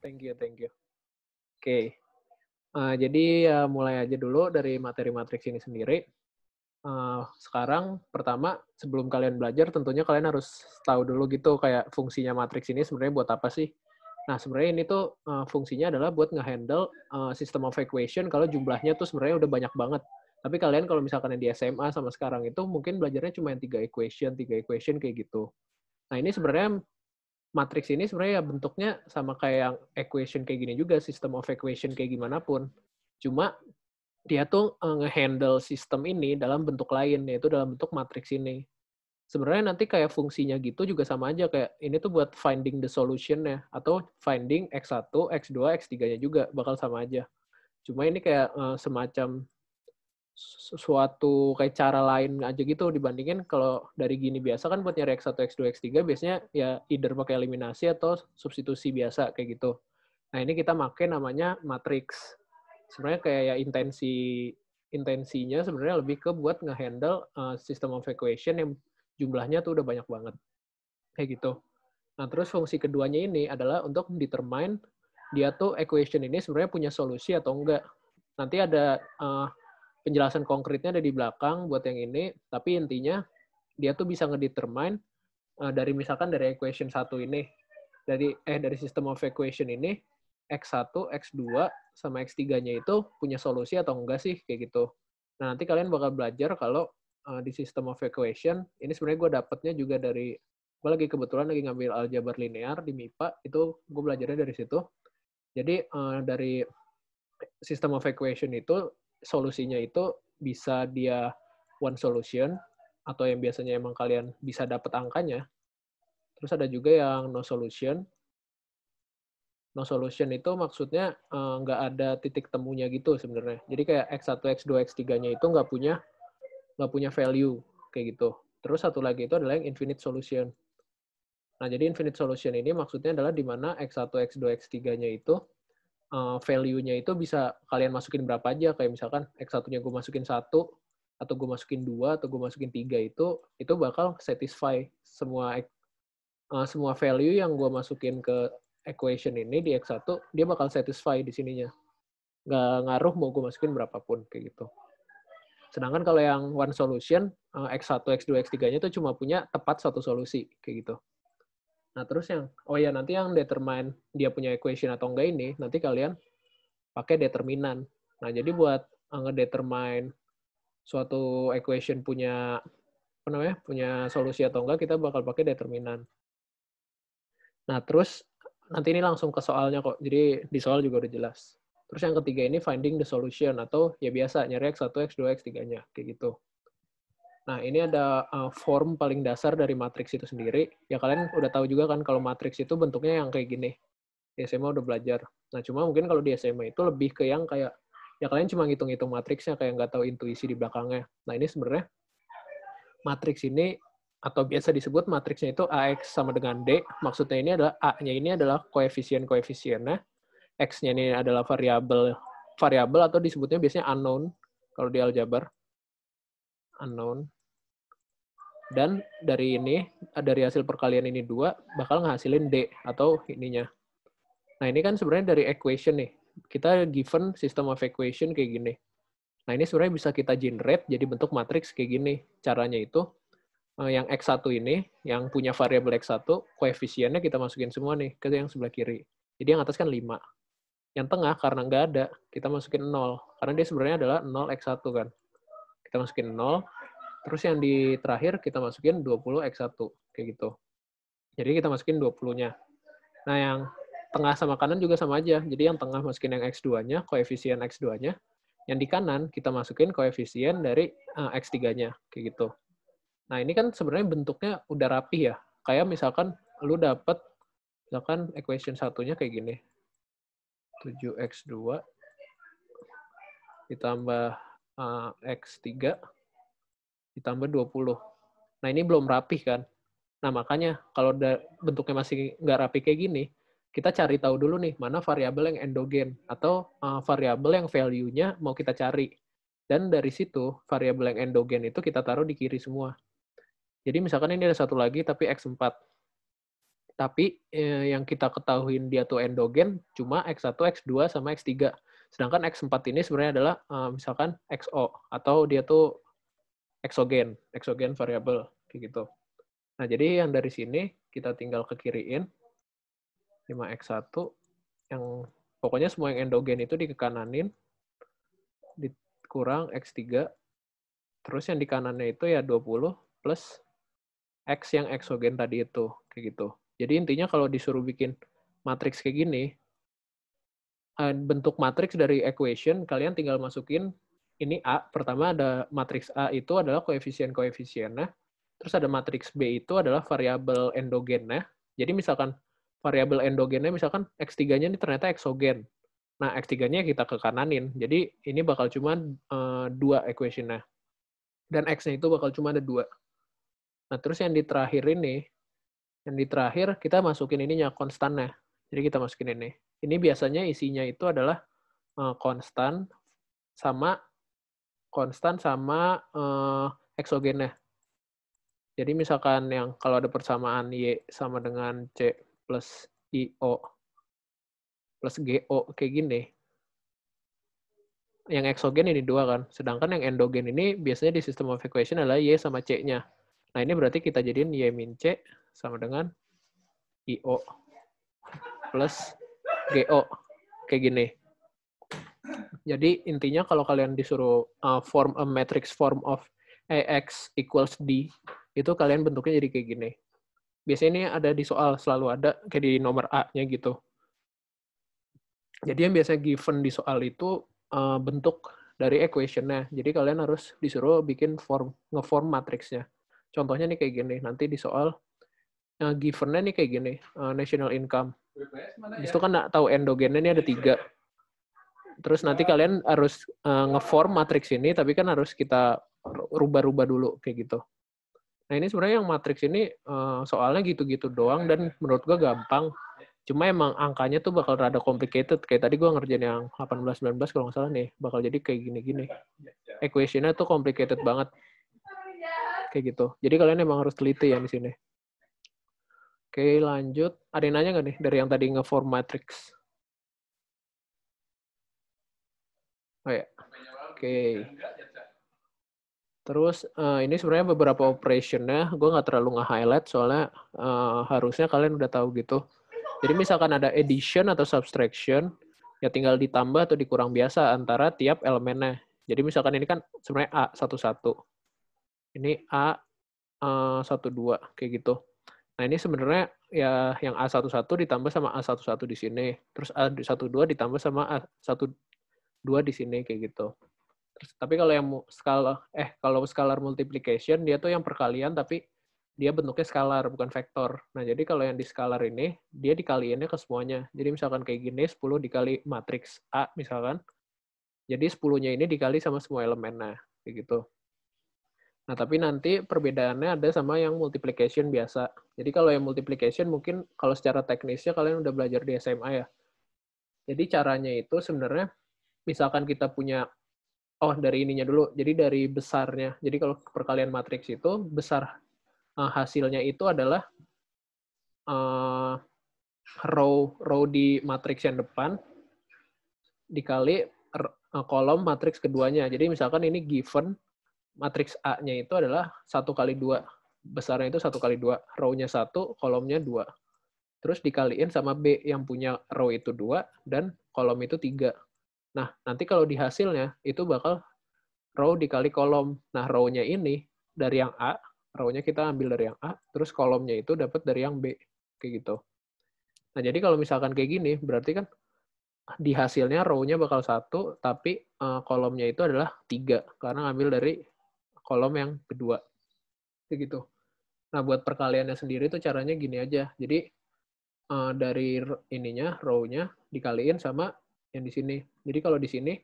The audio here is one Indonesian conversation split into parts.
Thank you, thank you. Oke. Okay. Uh, eh, jadi uh, mulai aja dulu dari materi matriks ini sendiri. Uh, sekarang pertama sebelum kalian belajar tentunya kalian harus tahu dulu gitu kayak fungsinya matriks ini sebenarnya buat apa sih. Nah, sebenarnya ini tuh uh, fungsinya adalah buat ngehandle uh, system of equation kalau jumlahnya tuh sebenarnya udah banyak banget. Tapi kalian kalau misalkan yang di SMA sama sekarang itu mungkin belajarnya cuma yang tiga equation, tiga equation kayak gitu. Nah, ini sebenarnya matrix ini sebenarnya ya bentuknya sama kayak yang equation kayak gini juga, sistem of equation kayak gimana pun. Cuma dia tuh eh, ngehandle sistem ini dalam bentuk lain, yaitu dalam bentuk matrix ini. Sebenarnya nanti kayak fungsinya gitu juga sama aja kayak ini tuh buat finding the solution ya atau finding x1, x2, x3-nya juga bakal sama aja. Cuma ini kayak eh, semacam suatu kayak cara lain aja gitu dibandingin kalau dari gini biasa kan buat nyari X1, X2, X3 biasanya ya either pakai eliminasi atau substitusi biasa kayak gitu. Nah ini kita pakai namanya matrix. Sebenarnya kayak ya intensi intensinya sebenarnya lebih ke buat ngehandle uh, system of equation yang jumlahnya tuh udah banyak banget. Kayak gitu. Nah terus fungsi keduanya ini adalah untuk determine dia tuh equation ini sebenarnya punya solusi atau enggak. Nanti ada uh, penjelasan konkretnya ada di belakang buat yang ini, tapi intinya dia tuh bisa ngedetermine uh, dari misalkan dari equation satu ini, dari eh dari sistem of equation ini x1, x2 sama x3-nya itu punya solusi atau enggak sih kayak gitu. Nah, nanti kalian bakal belajar kalau uh, di sistem of equation ini sebenarnya gue dapetnya juga dari gue lagi kebetulan lagi ngambil aljabar linear di MIPA itu gue belajarnya dari situ. Jadi uh, dari sistem of equation itu solusinya itu bisa dia one solution atau yang biasanya emang kalian bisa dapat angkanya. Terus ada juga yang no solution. No solution itu maksudnya eh, nggak uh, ada titik temunya gitu sebenarnya. Jadi kayak x1, x2, x3-nya itu nggak punya nggak punya value kayak gitu. Terus satu lagi itu adalah yang infinite solution. Nah, jadi infinite solution ini maksudnya adalah di mana x1, x2, x3-nya itu uh, value-nya itu bisa kalian masukin berapa aja kayak misalkan X1-nya gue masukin satu atau gue masukin dua atau gue masukin tiga itu itu bakal satisfy semua uh, semua value yang gue masukin ke equation ini di X1 dia bakal satisfy di sininya nggak ngaruh mau gue masukin berapapun kayak gitu sedangkan kalau yang one solution uh, eh, X1, X2, X3 nya itu cuma punya tepat satu solusi kayak gitu Nah, terus yang, oh ya nanti yang determine dia punya equation atau enggak ini, nanti kalian pakai determinan. Nah, jadi buat ngedetermine suatu equation punya apa namanya punya solusi atau enggak kita bakal pakai determinan. Nah terus nanti ini langsung ke soalnya kok. Jadi di soal juga udah jelas. Terus yang ketiga ini finding the solution atau ya biasa nyari x1, x2, x3-nya kayak gitu. Nah, ini ada uh, form paling dasar dari matriks itu sendiri. Ya kalian udah tahu juga kan kalau matriks itu bentuknya yang kayak gini. Di SMA udah belajar. Nah, cuma mungkin kalau di SMA itu lebih ke yang kayak ya kalian cuma ngitung-ngitung matriksnya kayak nggak tahu intuisi di belakangnya. Nah, ini sebenarnya matriks ini atau biasa disebut matriksnya itu AX sama dengan D. Maksudnya ini adalah A-nya ini adalah koefisien-koefisiennya. X-nya ini adalah variabel variabel atau disebutnya biasanya unknown kalau di aljabar. Unknown dan dari ini eh, dari hasil perkalian ini dua bakal ngehasilin d atau ininya nah ini kan sebenarnya dari equation nih kita given system of equation kayak gini nah ini sebenarnya bisa kita generate jadi bentuk matriks kayak gini caranya itu eh, yang x1 ini yang punya variabel x1 koefisiennya kita masukin semua nih ke yang sebelah kiri jadi yang atas kan 5 yang tengah karena nggak ada kita masukin 0 karena dia sebenarnya adalah 0 x1 kan kita masukin 0 Terus yang di terakhir kita masukin 20 X1, kayak gitu. Jadi kita masukin 20-nya. Nah, yang tengah sama kanan juga sama aja. Jadi yang tengah masukin yang X2-nya, koefisien X2-nya. Yang di kanan kita masukin koefisien dari uh, eh, X3-nya, kayak gitu. Nah, ini kan sebenarnya bentuknya udah rapi ya. Kayak misalkan lu dapet, misalkan equation satunya kayak gini. 7X2 ditambah uh, eh, X3 ditambah 20. Nah ini belum rapih kan. Nah makanya kalau bentuknya masih nggak rapi kayak gini, kita cari tahu dulu nih mana variabel yang endogen atau uh, variabel yang value-nya mau kita cari. Dan dari situ variabel yang endogen itu kita taruh di kiri semua. Jadi misalkan ini ada satu lagi tapi X4. Tapi eh, yang kita ketahuin dia tuh endogen cuma X1, X2, sama X3. Sedangkan X4 ini sebenarnya adalah uh, misalkan XO atau dia tuh exogen, exogen variable kayak gitu. Nah, jadi yang dari sini kita tinggal ke kiriin 5x1 yang pokoknya semua yang endogen itu dikekananin dikurang x3 terus yang di kanannya itu ya 20 plus x yang eksogen tadi itu kayak gitu. Jadi intinya kalau disuruh bikin matriks kayak gini eh, bentuk matriks dari equation kalian tinggal masukin ini A, pertama ada matriks A itu adalah koefisien-koefisiennya, terus ada matriks B itu adalah variabel endogennya. Jadi misalkan variabel endogennya misalkan X3-nya ini ternyata eksogen. Nah, X3-nya kita ke kananin. Jadi ini bakal cuma uh, dua equation-nya. Dan X-nya itu bakal cuma ada dua. Nah, terus yang di terakhir ini, yang di terakhir kita masukin ininya, konstannya. Jadi kita masukin ini. Ini biasanya isinya itu adalah uh, konstan sama konstan sama uh, eksogennya. Jadi misalkan yang kalau ada persamaan Y sama dengan C plus IO plus GO kayak gini, yang eksogen ini dua kan, sedangkan yang endogen ini biasanya di sistem of equation adalah Y sama C-nya. Nah ini berarti kita jadiin Y min C sama dengan IO plus GO kayak gini. Jadi intinya kalau kalian disuruh uh, form a matrix form of AX equals D, itu kalian bentuknya jadi kayak gini. Biasanya ini ada di soal, selalu ada kayak di nomor A-nya gitu. Jadi yang biasanya given di soal itu uh, bentuk dari equation-nya. Jadi kalian harus disuruh bikin form, ngeform matriksnya. Contohnya nih kayak gini, nanti di soal uh, given-nya nih kayak gini, uh, national income. Ya? itu ya? kan tahu endogennya ini ada tiga. Terus nanti kalian harus uh, ngeform matriks ini, tapi kan harus kita rubah-rubah dulu kayak gitu. Nah ini sebenarnya yang matriks ini uh, soalnya gitu-gitu doang dan menurut gue gampang. Cuma emang angkanya tuh bakal rada complicated. Kayak tadi gue ngerjain yang 18-19 kalau nggak salah nih. Bakal jadi kayak gini-gini. Equationnya tuh complicated banget. Kayak gitu. Jadi kalian emang harus teliti ya di sini. Oke lanjut. Ada yang nanya nggak nih dari yang tadi nge-form matrix? Oh ya. Oke. Okay. Terus uh, ini sebenarnya beberapa operationnya, gue nggak terlalu nge-highlight soalnya uh, harusnya kalian udah tahu gitu. Jadi misalkan ada addition atau subtraction, ya tinggal ditambah atau dikurang biasa antara tiap elemennya. Jadi misalkan ini kan sebenarnya A satu satu, Ini A eh, satu dua kayak gitu. Nah ini sebenarnya ya yang a satu satu ditambah sama a satu satu di sini. Terus a satu dua ditambah sama a satu dua di sini kayak gitu. Terus, tapi kalau yang skala eh kalau skalar multiplication dia tuh yang perkalian tapi dia bentuknya skalar bukan vektor. Nah, jadi kalau yang di skalar ini dia dikaliinnya ke semuanya. Jadi misalkan kayak gini 10 dikali matriks A misalkan. Jadi 10-nya ini dikali sama semua elemennya kayak gitu. Nah, tapi nanti perbedaannya ada sama yang multiplication biasa. Jadi kalau yang multiplication mungkin kalau secara teknisnya kalian udah belajar di SMA ya. Jadi caranya itu sebenarnya misalkan kita punya oh dari ininya dulu. Jadi dari besarnya. Jadi kalau perkalian matriks itu besar uh, hasilnya itu adalah uh, row row di matriks yang depan dikali uh, kolom matriks keduanya. Jadi misalkan ini given matriks A-nya itu adalah satu kali dua besarnya itu satu kali dua, row-nya satu, kolomnya dua. Terus dikaliin sama B yang punya row itu dua dan kolom itu tiga Nah, nanti kalau di hasilnya itu bakal row dikali kolom. Nah, row-nya ini dari yang A, row-nya kita ambil dari yang A, terus kolomnya itu dapat dari yang B. Kayak gitu. Nah, jadi kalau misalkan kayak gini, berarti kan di hasilnya row-nya bakal satu, tapi eh, kolomnya itu adalah tiga karena ngambil dari kolom yang kedua. Kayak gitu. Nah, buat perkaliannya sendiri itu caranya gini aja. Jadi eh, dari ininya, row-nya dikaliin sama yang di sini. Jadi kalau di sini,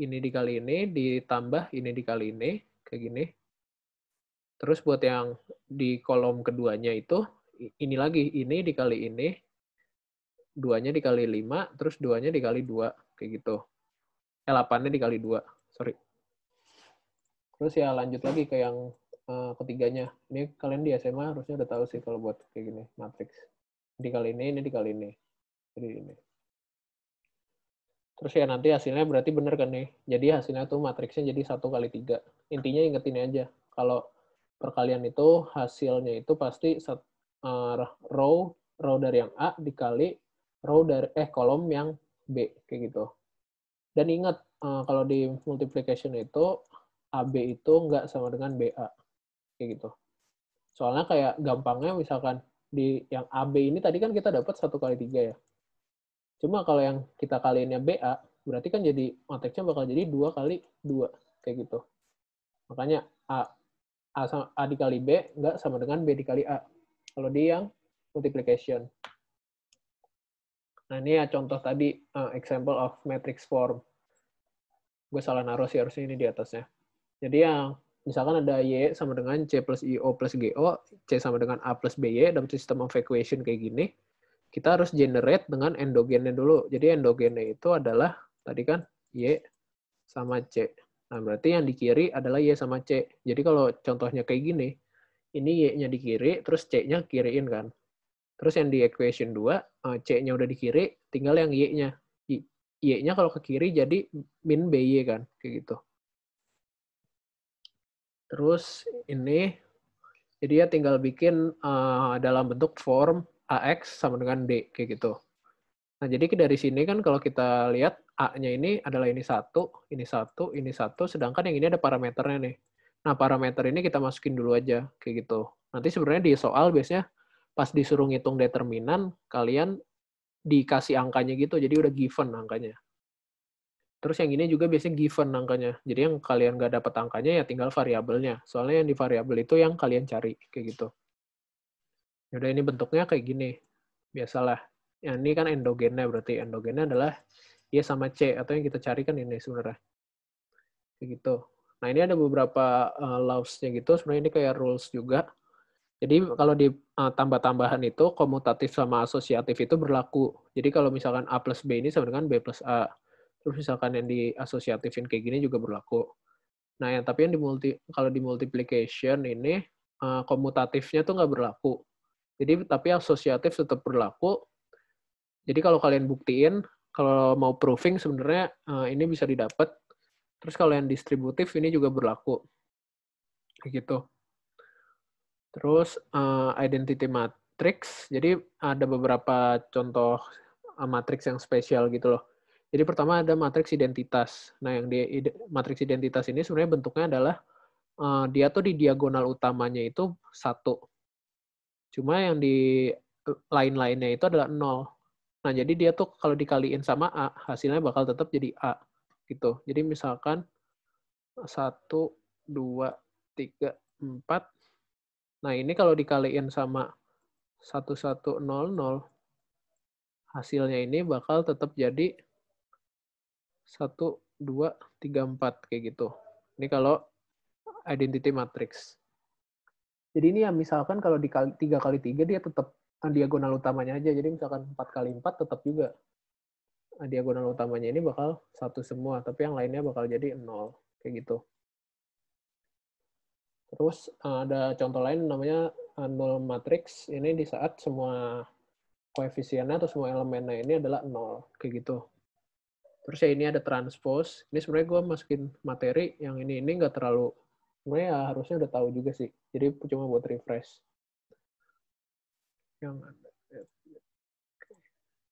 ini dikali ini, ditambah ini dikali ini, kayak gini. Terus buat yang di kolom keduanya itu, ini lagi, ini dikali ini, duanya dikali 5, terus duanya dikali 2, kayak gitu. Eh, 8-nya dikali 2, sorry. Terus ya lanjut lagi ke yang eh, ketiganya. Ini kalian di SMA harusnya udah tahu sih kalau buat kayak gini, matriks. Dikali ini, ini dikali ini. Jadi ini. Terus ya nanti hasilnya berarti bener kan nih. Jadi hasilnya tuh matriksnya jadi satu kali tiga. Intinya ini aja. Kalau perkalian itu hasilnya itu pasti set, uh, row row dari yang A dikali row dari eh kolom yang B kayak gitu. Dan ingat uh, kalau di multiplication itu AB itu nggak sama dengan BA kayak gitu. Soalnya kayak gampangnya misalkan di yang AB ini tadi kan kita dapat satu kali tiga ya. Cuma kalau yang kita kaliinnya BA, berarti kan jadi matriksnya bakal jadi dua kali dua kayak gitu. Makanya A, A, sama, A dikali B nggak sama dengan B dikali A. Kalau di yang multiplication. Nah, ini ya contoh tadi, uh, example of matrix form. Gue salah naruh sih, harusnya ini di atasnya. Jadi yang misalkan ada Y sama dengan C plus IO plus GO, C sama dengan A plus BY, dapat sistem of equation kayak gini kita harus generate dengan endogennya dulu. Jadi endogennya itu adalah tadi kan Y sama C. Nah, berarti yang di kiri adalah Y sama C. Jadi kalau contohnya kayak gini, ini Y-nya di kiri, terus C-nya kiriin kan. Terus yang di equation 2, eh, C-nya udah di kiri, tinggal yang Y-nya. Y-nya kalau ke kiri jadi min BY kan, kayak gitu. Terus ini, jadi ya tinggal bikin uh, dalam bentuk form AX sama dengan D, kayak gitu. Nah, jadi dari sini kan kalau kita lihat A-nya ini adalah ini satu, ini satu, ini satu, sedangkan yang ini ada parameternya nih. Nah, parameter ini kita masukin dulu aja, kayak gitu. Nanti sebenarnya di soal biasanya pas disuruh ngitung determinan, kalian dikasih angkanya gitu, jadi udah given angkanya. Terus yang ini juga biasanya given angkanya. Jadi yang kalian nggak dapat angkanya ya tinggal variabelnya. Soalnya yang di variabel itu yang kalian cari, kayak gitu. Yaudah ini bentuknya kayak gini. Biasalah. Yang ini kan endogennya berarti endogennya adalah Y sama C atau yang kita cari kan ini sebenarnya. Kayak gitu. Nah, ini ada beberapa uh, eh, laws-nya gitu. Sebenarnya ini kayak rules juga. Jadi kalau di uh, tambah-tambahan itu komutatif sama asosiatif itu berlaku. Jadi kalau misalkan A plus B ini sama dengan B plus A. Terus misalkan yang di asosiatifin kayak gini juga berlaku. Nah, yang tapi yang di multi kalau di multiplication ini uh, komutatifnya tuh nggak berlaku. Jadi tapi asosiatif tetap berlaku. Jadi kalau kalian buktiin, kalau mau proofing sebenarnya uh, ini bisa didapat. Terus kalau yang distributif ini juga berlaku. Kayak gitu. Terus uh, identity matrix. Jadi ada beberapa contoh uh, matrix yang spesial gitu loh. Jadi pertama ada matriks identitas. Nah, yang di ide, matriks identitas ini sebenarnya bentuknya adalah uh, dia tuh di diagonal utamanya itu satu. Cuma yang di eh, lain-lainnya itu adalah nol. Nah, jadi dia tuh kalau dikaliin sama A, hasilnya bakal tetap jadi A. Gitu. Jadi misalkan 1, 2, 3, 4. Nah, ini kalau dikaliin sama 1, 1, 0, 0, hasilnya ini bakal tetap jadi 1, 2, 3, 4. Kayak gitu. Ini kalau identity matrix. Jadi ini ya misalkan kalau di tiga kali tiga dia tetap ah, diagonal utamanya aja. Jadi misalkan empat kali empat tetap juga ah, diagonal utamanya ini bakal satu semua, tapi yang lainnya bakal jadi nol kayak gitu. Terus ah, ada contoh lain namanya nol matrix. Ini di saat semua koefisiennya atau semua elemennya ini adalah nol kayak gitu. Terus ya ini ada transpose. Ini sebenarnya gue masukin materi yang ini ini nggak terlalu sebenarnya ya, harusnya udah tahu juga sih jadi cuma buat refresh yang ya.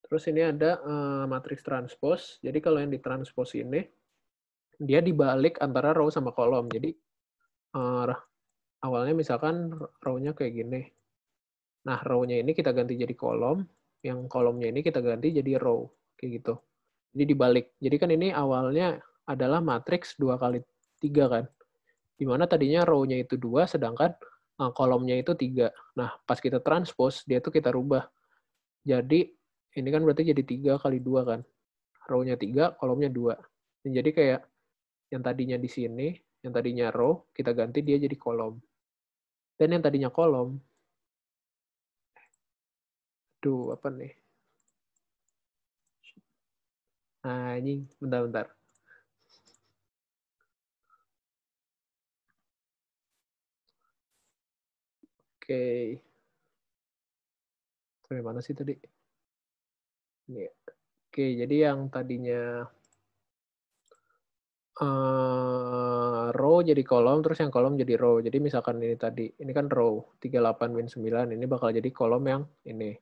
terus ini ada uh, eh, matriks transpose jadi kalau yang ditranspose ini dia dibalik antara row sama kolom jadi uh, awalnya misalkan rownya kayak gini nah rownya ini kita ganti jadi kolom yang kolomnya ini kita ganti jadi row kayak gitu jadi dibalik jadi kan ini awalnya adalah matriks dua kali tiga kan di mana tadinya row-nya itu dua, sedangkan uh, kolomnya itu tiga. Nah, pas kita transpose, dia itu kita rubah. Jadi, ini kan berarti jadi tiga kali dua kan. Row-nya tiga, kolomnya dua. Dan jadi kayak yang tadinya di sini, yang tadinya row, kita ganti dia jadi kolom. Dan yang tadinya kolom, aduh apa nih? Nah, ini, bentar-bentar. okay. sampai mana sih tadi ini ya. oke jadi yang tadinya uh, row jadi kolom terus yang kolom jadi row jadi misalkan ini tadi ini kan row 38 min 9 ini bakal jadi kolom yang ini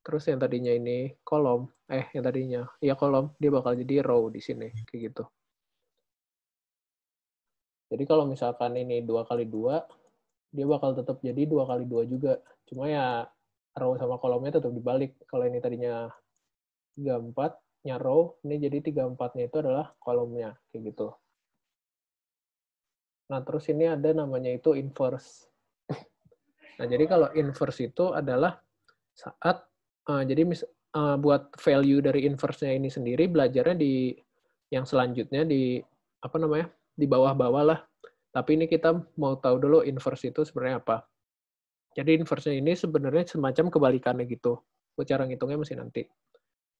terus yang tadinya ini kolom eh yang tadinya ya kolom dia bakal jadi row di sini kayak gitu jadi kalau misalkan ini dua kali dua dia bakal tetap jadi dua kali dua juga. Cuma ya row sama kolomnya tetap dibalik. Kalau ini tadinya 34 nya row, ini jadi 34-nya itu adalah kolomnya, kayak gitu. Nah, terus ini ada namanya itu inverse. Nah, jadi kalau inverse itu adalah saat uh, jadi mis, uh, buat value dari inverse-nya ini sendiri belajarnya di yang selanjutnya di apa namanya? di bawah-bawah lah tapi ini kita mau tahu dulu inverse itu sebenarnya apa. Jadi inverse ini sebenarnya semacam kebalikannya gitu. Cara ngitungnya masih nanti.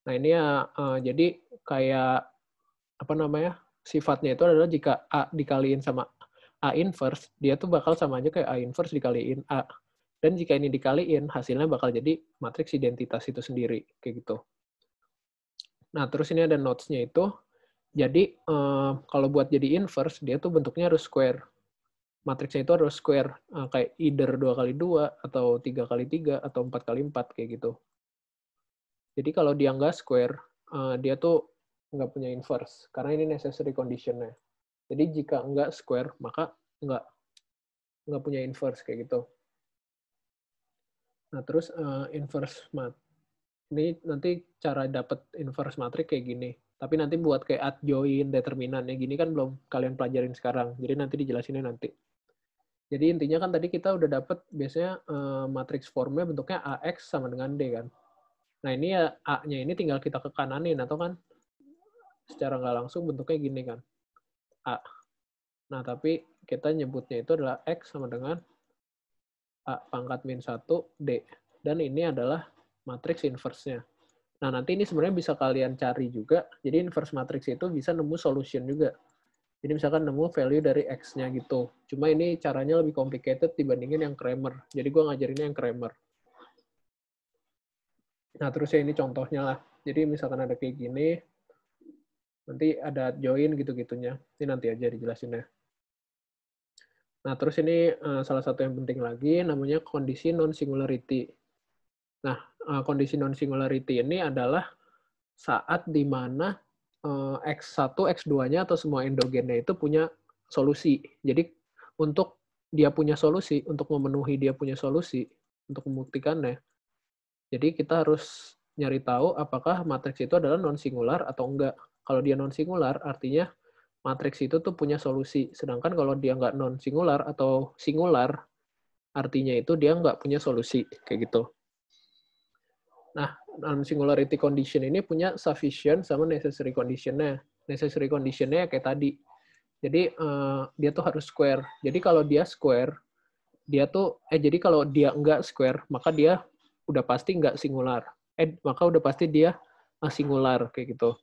Nah ini ya uh, jadi kayak apa namanya sifatnya itu adalah jika a dikaliin sama a inverse dia tuh bakal sama aja kayak a inverse dikaliin a dan jika ini dikaliin hasilnya bakal jadi matriks identitas itu sendiri kayak gitu. Nah terus ini ada notes-nya itu jadi uh, kalau buat jadi inverse dia tuh bentuknya harus square. Matriksnya itu harus square uh, kayak either dua kali dua atau tiga kali tiga atau empat kali empat kayak gitu. Jadi kalau dia nggak square uh, dia tuh nggak punya inverse karena ini necessary conditionnya. Jadi jika nggak square maka nggak nggak punya inverse kayak gitu. Nah terus uh, inverse mat ini nanti cara dapat inverse matrik kayak gini. Tapi nanti buat kayak adjoin, determinannya gini kan belum kalian pelajarin sekarang. Jadi nanti dijelasinnya nanti. Jadi intinya kan tadi kita udah dapet biasanya uh, eh, matriks formnya bentuknya AX sama dengan D kan. Nah ini ya A-nya ini tinggal kita ke kananin atau kan secara nggak langsung bentuknya gini kan. A. Nah tapi kita nyebutnya itu adalah X sama dengan A pangkat min 1 D. Dan ini adalah matriks inversenya. Nah, nanti ini sebenarnya bisa kalian cari juga. Jadi inverse matrix itu bisa nemu solution juga. Jadi misalkan nemu value dari X-nya gitu. Cuma ini caranya lebih complicated dibandingin yang Kramer. Jadi gue ngajarinnya yang Kramer. Nah, terus ya ini contohnya lah. Jadi misalkan ada kayak gini, nanti ada join gitu-gitunya. Ini nanti aja dijelasin ya. Nah, terus ini eh, salah satu yang penting lagi, namanya kondisi non-singularity. Nah, Eh, kondisi non-singularity ini adalah saat di mana X1, eh, X2-nya atau semua endogennya itu punya solusi. Jadi untuk dia punya solusi, untuk memenuhi dia punya solusi, untuk membuktikannya, jadi kita harus nyari tahu apakah matriks itu adalah non-singular atau enggak. Kalau dia non-singular, artinya matriks itu tuh punya solusi. Sedangkan kalau dia enggak non-singular atau singular, artinya itu dia enggak punya solusi. Kayak gitu. Nah, non-singularity condition ini punya sufficient sama necessary condition-nya. Necessary condition-nya kayak tadi. Jadi uh, dia tuh harus square. Jadi kalau dia square, dia tuh eh jadi kalau dia enggak square, maka dia udah pasti enggak singular. Eh maka udah pasti dia eh, singular kayak gitu.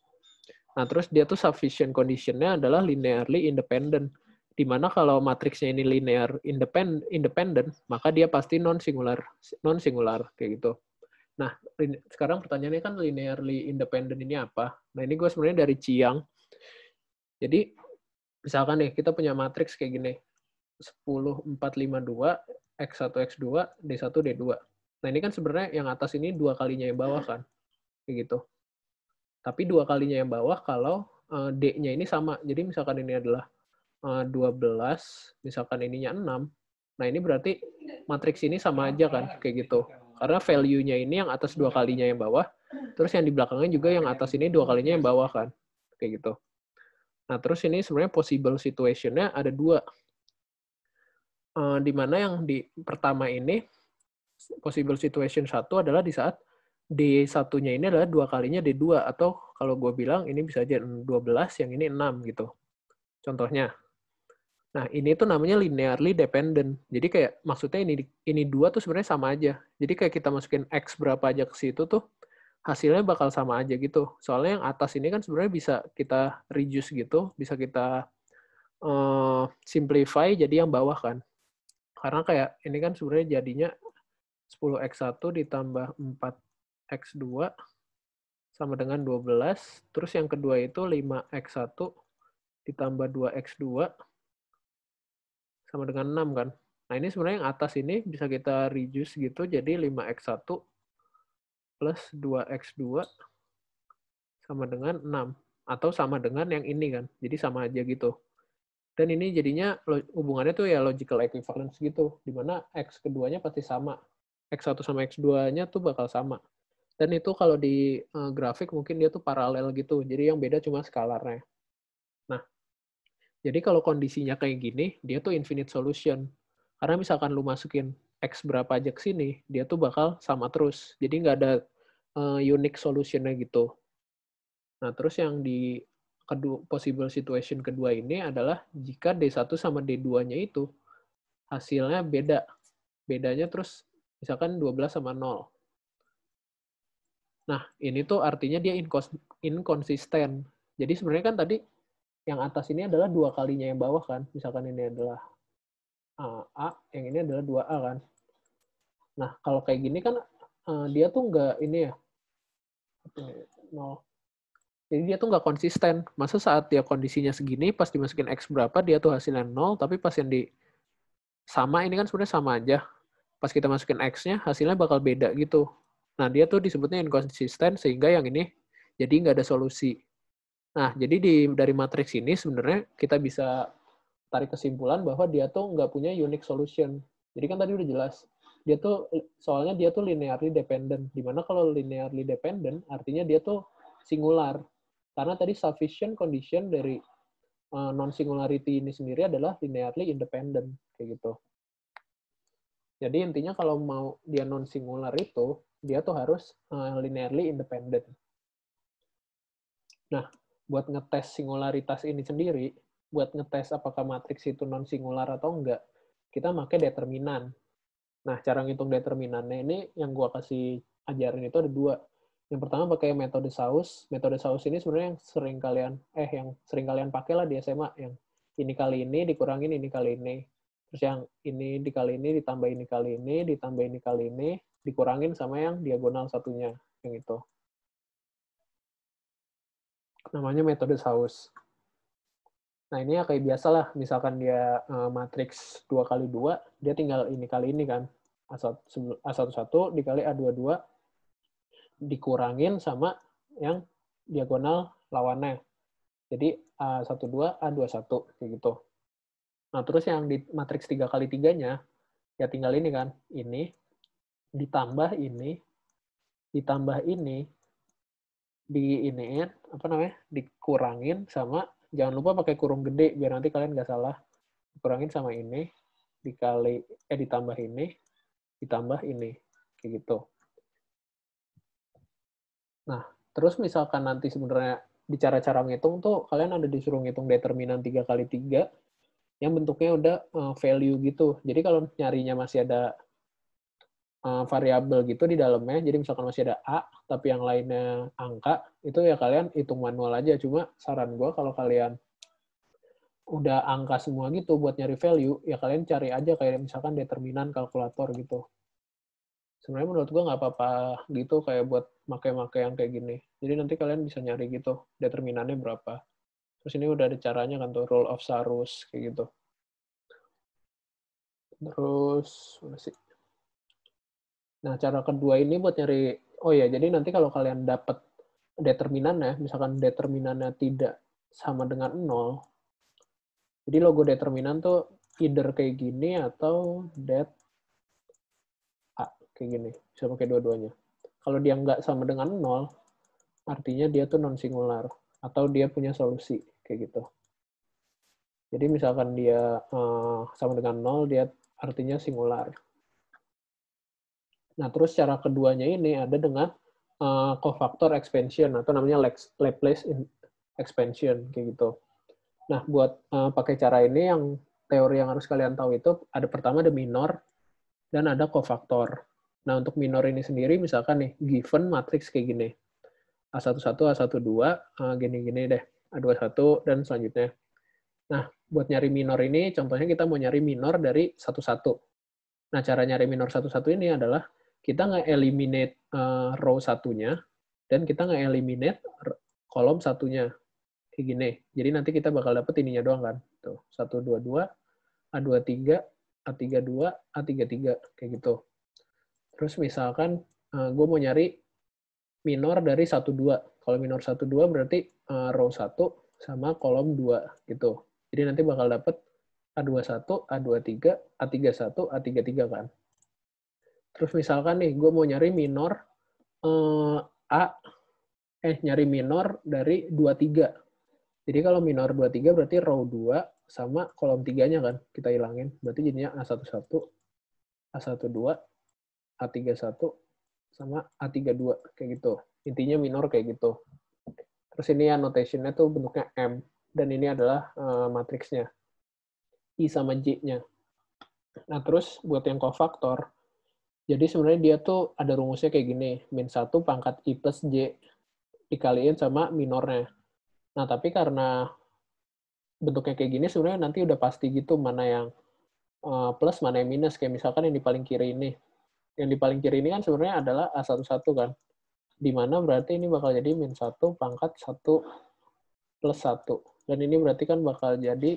Nah, terus dia tuh sufficient condition-nya adalah linearly independent. Dimana kalau matriksnya ini linear independent maka dia pasti non-singular, non-singular kayak gitu. Nah, sekarang pertanyaannya kan linearly independent ini apa? Nah, ini gue sebenarnya dari Ciang. Jadi, misalkan nih, kita punya matriks kayak gini. 10, 4, 5, 2, X1, X2, D1, D2. Nah, ini kan sebenarnya yang atas ini dua kalinya yang bawah kan? Kayak gitu. Tapi dua kalinya yang bawah kalau uh, D-nya ini sama. Jadi, misalkan ini adalah uh, eh, 12, misalkan ininya 6. Nah, ini berarti matriks ini sama aja kan? Kayak gitu. Karena value-nya ini yang atas dua kalinya yang bawah, terus yang di belakangnya juga yang atas ini dua kalinya yang bawah kan. Kayak gitu. Nah, terus ini sebenarnya possible situation-nya ada dua. Uh, di mana yang di pertama ini, possible situation satu adalah di saat D satunya ini adalah dua kalinya D2 atau kalau gue bilang ini bisa aja 12 yang ini 6 gitu. Contohnya, Nah, ini tuh namanya linearly dependent. Jadi kayak maksudnya ini ini dua tuh sebenarnya sama aja. Jadi kayak kita masukin x berapa aja ke situ tuh hasilnya bakal sama aja gitu. Soalnya yang atas ini kan sebenarnya bisa kita reduce gitu, bisa kita uh, simplify jadi yang bawah kan. Karena kayak ini kan sebenarnya jadinya 10x1 ditambah 4x2 sama dengan 12. Terus yang kedua itu 5x1 ditambah 2x2 sama dengan 6 kan. Nah ini sebenarnya yang atas ini bisa kita reduce gitu jadi 5x1 plus 2x2 sama dengan 6. Atau sama dengan yang ini kan. Jadi sama aja gitu. Dan ini jadinya hubungannya tuh ya logical equivalence gitu. Dimana x keduanya pasti sama. x1 sama x2-nya tuh bakal sama. Dan itu kalau di uh, grafik mungkin dia tuh paralel gitu. Jadi yang beda cuma skalarnya. Nah, jadi kalau kondisinya kayak gini, dia tuh infinite solution. Karena misalkan lu masukin X berapa aja ke sini, dia tuh bakal sama terus. Jadi nggak ada uh, unique solution-nya gitu. Nah, terus yang di kedua, possible situation kedua ini adalah jika D1 sama D2-nya itu hasilnya beda. Bedanya terus misalkan 12 sama 0. Nah, ini tuh artinya dia inkonsisten. Jadi sebenarnya kan tadi yang atas ini adalah dua kalinya yang bawah kan. Misalkan ini adalah A, eh, A yang ini adalah 2A kan. Nah, kalau kayak gini kan uh, dia tuh nggak ini ya. ya? No. Jadi dia tuh nggak konsisten. Masa saat dia kondisinya segini, pas dimasukin X berapa, dia tuh hasilnya nol. tapi pas yang di sama, ini kan sebenarnya sama aja. Pas kita masukin X-nya, hasilnya bakal beda gitu. Nah, dia tuh disebutnya inkonsisten, sehingga yang ini jadi nggak ada solusi. Nah, jadi di, dari matriks ini sebenarnya kita bisa tarik kesimpulan bahwa dia tuh nggak punya unique solution. Jadi kan tadi udah jelas, dia tuh soalnya dia tuh linearly dependent. Dimana kalau linearly dependent, artinya dia tuh singular. Karena tadi sufficient condition dari uh, non-singularity ini sendiri adalah linearly independent, kayak gitu. Jadi intinya kalau mau dia non-singular itu, dia tuh harus uh, linearly independent. Nah, buat ngetes singularitas ini sendiri, buat ngetes apakah matriks itu non singular atau enggak, kita pakai determinan. Nah, cara ngitung determinannya ini yang gua kasih ajarin itu ada dua. Yang pertama pakai metode saus. Metode saus ini sebenarnya yang sering kalian eh yang sering kalian pakai lah di SMA yang ini kali ini dikurangin ini kali ini. Terus yang ini dikali ini ditambah ini kali ini ditambah ini kali ini dikurangin sama yang diagonal satunya yang itu namanya metode saus. Nah ini ya kayak biasalah, misalkan dia uh, matriks 2 kali 2, dia tinggal ini kali ini kan. A11 dikali A22 dikurangin sama yang diagonal lawannya. Jadi A12, A21 kayak gitu. Nah terus yang di matriks 3 kali 3-nya, ya tinggal ini kan, ini, ditambah ini, ditambah ini, di iniin, apa namanya dikurangin sama jangan lupa pakai kurung gede biar nanti kalian nggak salah kurangin sama ini dikali eh ditambah ini ditambah ini kayak gitu nah terus misalkan nanti sebenarnya di cara-cara ngitung tuh kalian ada disuruh ngitung determinan tiga kali tiga yang bentuknya udah eh, value gitu. Jadi kalau nyarinya masih ada uh, variabel gitu di dalamnya. Jadi misalkan masih ada A, tapi yang lainnya angka, itu ya kalian hitung manual aja. Cuma saran gue kalau kalian udah angka semua gitu buat nyari value, ya kalian cari aja kayak misalkan determinan kalkulator gitu. Sebenarnya menurut gue nggak apa-apa gitu kayak buat make-make yang kayak gini. Jadi nanti kalian bisa nyari gitu determinannya berapa. Terus ini udah ada caranya kan tuh, rule of Sarus kayak gitu. Terus, mana sih? Nah, cara kedua ini buat nyari, oh ya, jadi nanti kalau kalian dapat determinannya, misalkan determinannya tidak sama dengan nol, jadi logo determinan tuh either kayak gini atau det A, kayak gini. Bisa pakai dua-duanya. Kalau dia nggak sama dengan nol, artinya dia tuh non-singular. Atau dia punya solusi, kayak gitu. Jadi misalkan dia eh, sama dengan nol, dia artinya singular. Nah, terus cara keduanya ini ada dengan uh, cofactor expansion atau namanya Laplace expansion kayak gitu. Nah, buat uh, pakai cara ini yang teori yang harus kalian tahu itu ada pertama ada minor dan ada kofaktor. Nah, untuk minor ini sendiri misalkan nih given matriks kayak gini. A11, A12, eh, gini-gini deh. A21 dan selanjutnya. Nah, buat nyari minor ini contohnya kita mau nyari minor dari satu-satu. Nah, cara nyari minor satu-satu ini adalah kita nge-eliminate uh, row satunya dan kita nge-eliminate kolom satunya. Kayak gini. Jadi nanti kita bakal dapet ininya doang kan. Tuh, 1, 2, 2, a 2, 3 a 3 2 a 3 3. kayak gitu. Terus misalkan uh, eh, gue mau nyari minor dari 1, 2. Kalau minor 1, 2 berarti uh, row 1 sama kolom 2 gitu. Jadi nanti bakal dapet A21, A23, A31, A33 kan. Terus misalkan nih, gue mau nyari minor eh, A, eh nyari minor dari dua tiga. Jadi kalau minor 23 berarti row 2 sama kolom 3-nya kan kita hilangin. Berarti jadinya A11, A12, A31, sama A32 kayak gitu. Intinya minor kayak gitu. Terus ini notation nya tuh bentuknya M. Dan ini adalah uh, matriksnya. I sama J-nya. Nah, terus buat yang kofaktor, jadi sebenarnya dia tuh ada rumusnya kayak gini, min 1 pangkat I plus J dikaliin sama minornya. Nah, tapi karena bentuknya kayak gini, sebenarnya nanti udah pasti gitu mana yang eh, plus, mana yang minus. Kayak misalkan yang di paling kiri ini. Yang di paling kiri ini kan sebenarnya adalah A11 kan. Dimana berarti ini bakal jadi min 1 pangkat 1 plus 1. Dan ini berarti kan bakal jadi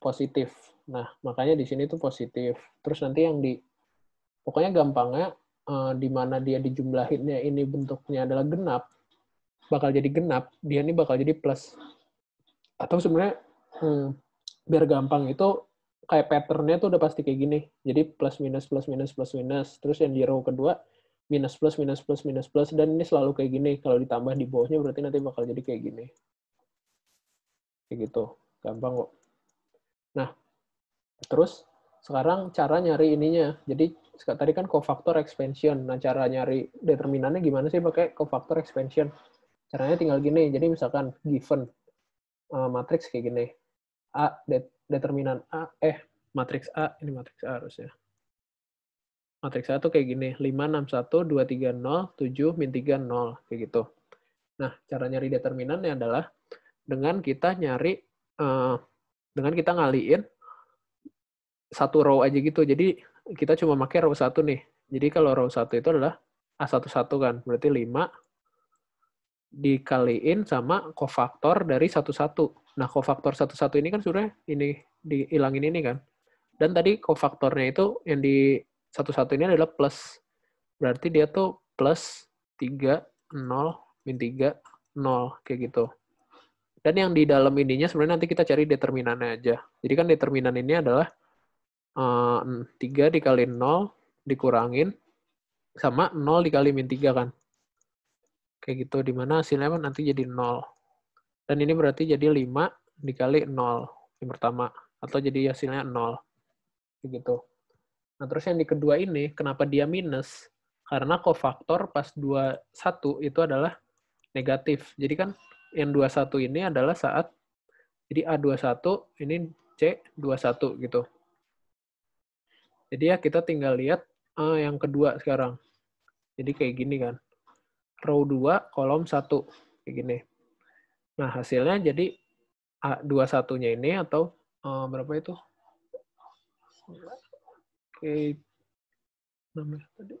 positif. Nah, makanya di sini tuh positif. Terus nanti yang di pokoknya gampangnya uh, di mana dia dijumlahinnya ini bentuknya adalah genap bakal jadi genap dia ini bakal jadi plus atau sebenarnya hmm, biar gampang itu kayak patternnya tuh udah pasti kayak gini jadi plus minus plus minus plus minus terus yang di row kedua minus plus minus plus minus plus dan ini selalu kayak gini kalau ditambah di bawahnya berarti nanti bakal jadi kayak gini kayak gitu gampang kok nah terus sekarang cara nyari ininya jadi tadi kan cofactor expansion. Nah, cara nyari determinannya gimana sih pakai cofactor expansion? Caranya tinggal gini. Jadi misalkan given uh, matrix kayak gini. A det determinan A eh matrix A ini matrix A harusnya. Matrix A tuh kayak gini, 5 6 1 2 3 0 7 min 3 0 kayak gitu. Nah, cara nyari determinannya adalah dengan kita nyari uh, dengan kita ngaliin satu row aja gitu. Jadi kita cuma pakai row 1 nih. Jadi kalau row 1 itu adalah A11 kan, berarti 5 dikaliin sama kofaktor dari 11. Nah, kofaktor 11 ini kan sudah ini dihilangin ini kan. Dan tadi kofaktornya itu yang di 11 ini adalah plus. Berarti dia tuh plus 3, 0, min 3, 0, kayak gitu. Dan yang di dalam ininya sebenarnya nanti kita cari determinannya aja. Jadi kan determinan ini adalah 3 dikali 0 dikurangin sama 0 dikali min 3 kan. Kayak gitu, dimana hasilnya nanti jadi 0. Dan ini berarti jadi 5 dikali 0 yang pertama. Atau jadi hasilnya 0. Kayak gitu. Nah, terus yang di kedua ini, kenapa dia minus? Karena kofaktor pas 21 itu adalah negatif. Jadi kan yang 21 ini adalah saat, jadi A21 ini C21 gitu. Jadi ya kita tinggal lihat uh, yang kedua sekarang. Jadi kayak gini kan. Row 2, kolom 1. Kayak gini. Nah, hasilnya jadi A21 nya ini atau uh, berapa itu? Oke. Okay. Ya tadi.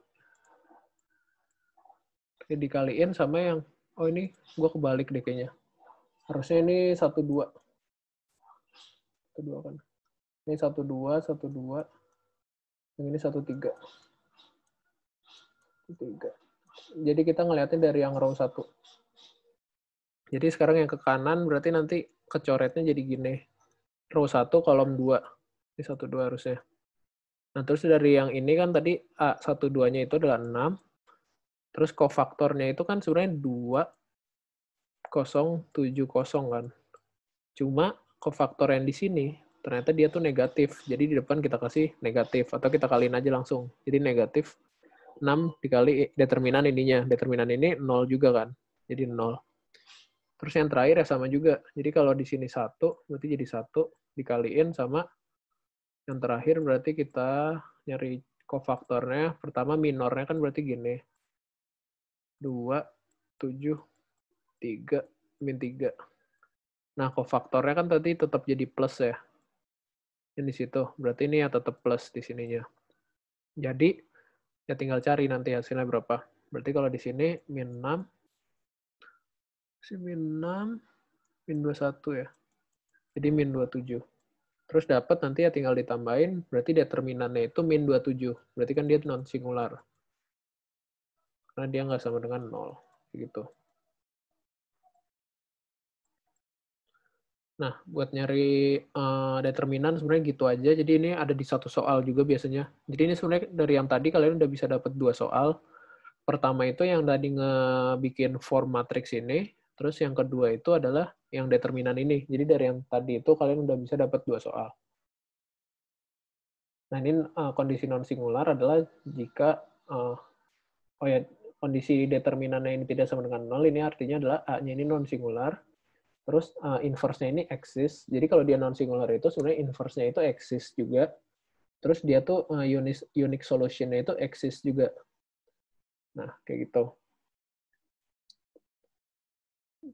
Oke, dikaliin sama yang oh ini gua kebalik deh kayaknya. Harusnya ini 12. 12 kan. Ini 12, 12, yang ini satu tiga tiga jadi kita ngeliatin dari yang row satu jadi sekarang yang ke kanan berarti nanti kecoretnya jadi gini row satu kolom dua ini satu dua harusnya nah terus dari yang ini kan tadi a satu duanya itu adalah enam terus kofaktornya itu kan sebenarnya dua kosong tujuh kosong kan cuma kofaktor yang di sini ternyata dia tuh negatif. Jadi di depan kita kasih negatif atau kita kaliin aja langsung. Jadi negatif 6 dikali determinan ininya. Determinan ini 0 juga kan. Jadi 0. Terus yang terakhir ya sama juga. Jadi kalau di sini 1, berarti jadi 1 dikaliin sama yang terakhir berarti kita nyari kofaktornya. Pertama minornya kan berarti gini. 2, 7, 3, min 3. Nah, kofaktornya kan tadi tetap jadi plus ya ini di situ. Berarti ini ya tetap plus di sininya. Jadi ya tinggal cari nanti hasilnya berapa. Berarti kalau di sini min 6 si min 6 min 21 ya. Jadi min 27. Terus dapat nanti ya tinggal ditambahin, berarti determinannya itu min 27. Berarti kan dia non singular. Karena dia nggak sama dengan 0. gitu. Nah, buat nyari uh, determinan sebenarnya gitu aja. Jadi ini ada di satu soal juga biasanya. Jadi ini sebenarnya dari yang tadi kalian udah bisa dapat dua soal. Pertama itu yang tadi ngebikin form matriks ini. Terus yang kedua itu adalah yang determinan ini. Jadi dari yang tadi itu kalian udah bisa dapat dua soal. Nah ini uh, kondisi non singular adalah jika uh, oh ya kondisi determinannya ini tidak sama dengan nol ini artinya adalah a-nya ini non singular Terus uh, inverse-nya ini eksis. Jadi kalau dia non singular itu sebenarnya inverse-nya itu eksis juga. Terus dia tuh uh, eh, unique, unique solution-nya itu eksis juga. Nah, kayak gitu.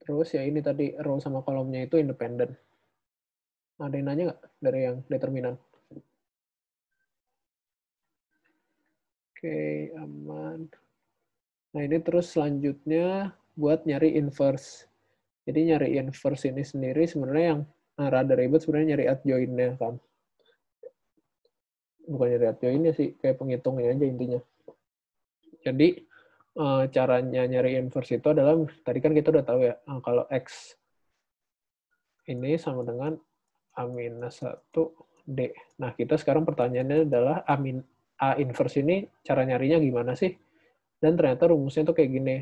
Terus ya ini tadi row sama kolomnya itu independen. Ada yang nanya nggak dari yang determinan? Oke, aman. Nah, ini terus selanjutnya buat nyari inverse. Jadi nyari inverse ini sendiri sebenarnya yang nah, rada ribet sebenarnya nyari adjoinnya kan. Bukan nyari adjoinnya sih, kayak penghitungnya aja intinya. Jadi eh, caranya nyari inverse itu adalah tadi kan kita udah tahu ya ah, kalau x ini sama dengan a minus satu d. Nah kita sekarang pertanyaannya adalah a min a inverse ini cara nyarinya gimana sih? Dan ternyata rumusnya tuh kayak gini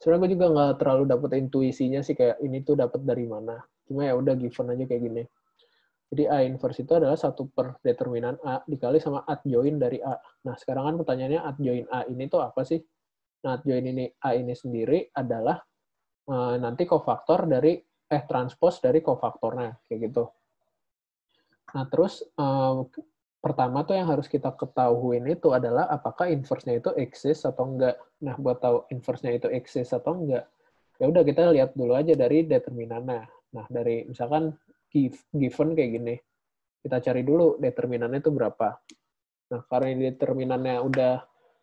sebenarnya gue juga nggak terlalu dapat intuisinya sih kayak ini tuh dapat dari mana cuma ya udah given aja kayak gini jadi A inverse itu adalah satu per determinan A dikali sama adjoin dari A. Nah, sekarang kan pertanyaannya adjoin A ini tuh apa sih? Nah, adjoin ini A ini sendiri adalah uh, nanti kofaktor dari, eh, transpose dari kofaktornya, kayak gitu. Nah, terus uh, pertama tuh yang harus kita ketahuin itu adalah apakah inverse-nya itu eksis atau enggak. Nah, buat tahu inverse-nya itu eksis atau enggak, ya udah kita lihat dulu aja dari determinannya. Nah, dari misalkan given kayak gini, kita cari dulu determinannya itu berapa. Nah, karena determinannya udah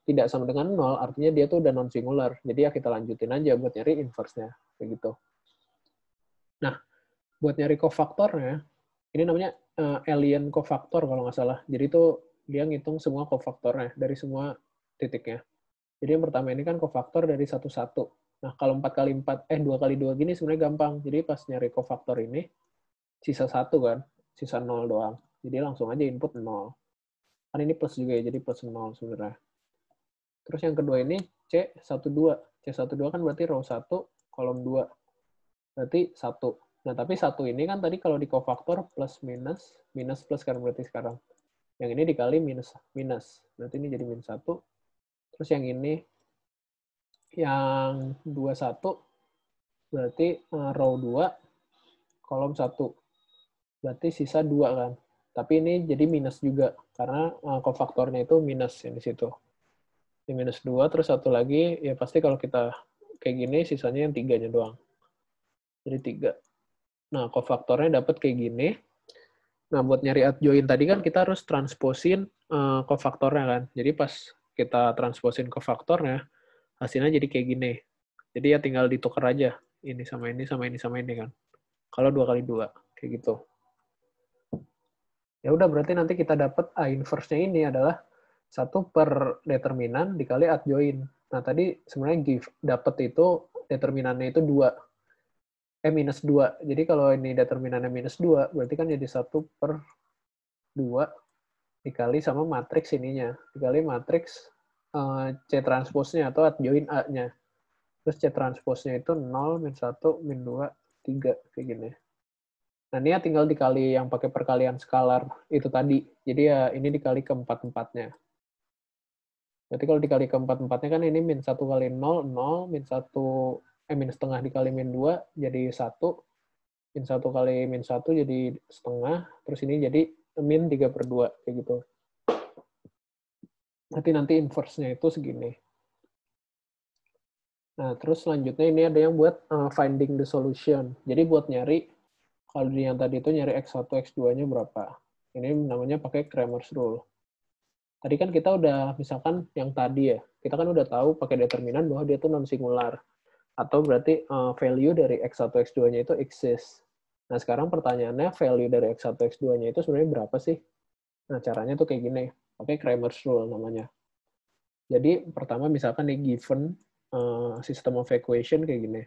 tidak sama dengan nol, artinya dia tuh udah non singular. Jadi ya kita lanjutin aja buat nyari inverse-nya, kayak gitu. Nah, buat nyari kofaktornya, ini namanya uh, alien cofactor kalau nggak salah. Jadi itu dia ngitung semua kofaktornya dari semua titiknya. Jadi yang pertama ini kan cofactor dari satu-satu. Nah, kalau 4 kali 4, eh 2 kali 2 gini sebenarnya gampang. Jadi pas nyari cofactor ini, sisa satu kan, sisa 0 doang. Jadi langsung aja input 0. Kan ini plus juga ya, jadi plus 0 sebenarnya. Terus yang kedua ini C12. C12 kan berarti row 1, kolom 2. Berarti 1. Nah, tapi satu ini kan tadi kalau di kofaktor plus minus, minus plus kan berarti sekarang. Yang ini dikali minus minus. Berarti ini jadi minus satu Terus yang ini, yang dua satu berarti eh, row dua kolom satu Berarti sisa dua kan. Tapi ini jadi minus juga, karena kofaktornya eh, itu minus yang di situ. Ini minus dua terus satu lagi, ya pasti kalau kita kayak gini, sisanya yang tiganya doang. Jadi tiga Nah, kofaktornya dapat kayak gini. Nah, buat nyari adjoin tadi kan kita harus transposin uh, kofaktornya kan. Jadi pas kita transposin kofaktornya, hasilnya jadi kayak gini. Jadi ya tinggal ditukar aja. Ini sama ini, sama ini, sama ini kan. Kalau dua kali dua, kayak gitu. Ya udah, berarti nanti kita dapat A ah, inverse-nya ini adalah satu per determinan dikali adjoin. Nah, tadi sebenarnya give dapat itu determinannya itu dua e minus 2. Jadi kalau ini determinannya minus 2, berarti kan jadi satu per dua dikali sama matriks ininya. Dikali matriks uh, eh, C transposnya atau adjoin A-nya. Terus C transposnya itu 0, min 1, min dua 3. Kayak gini. Nah, ini ya tinggal dikali yang pakai perkalian skalar itu tadi. Jadi ya ini dikali keempat-empatnya. Berarti kalau dikali keempat-empatnya kan ini min satu kali nol 0, min 1 eh min setengah dikali min 2 jadi 1, min 1 kali min 1 jadi setengah, terus ini jadi min 3 per 2, kayak gitu. Nanti nanti inverse-nya itu segini. Nah, terus selanjutnya ini ada yang buat uh, finding the solution. Jadi buat nyari, kalau yang tadi itu nyari X1, X2-nya berapa. Ini namanya pakai Cramer's Rule. Tadi kan kita udah, misalkan yang tadi ya, kita kan udah tahu pakai determinan bahwa dia itu non-singular atau berarti uh, value dari X1, X2-nya itu exist. Nah, sekarang pertanyaannya value dari X1, X2-nya itu sebenarnya berapa sih? Nah, caranya tuh kayak gini, okay, Kramer's Rule namanya. Jadi, pertama misalkan nih given uh, system of equation kayak gini.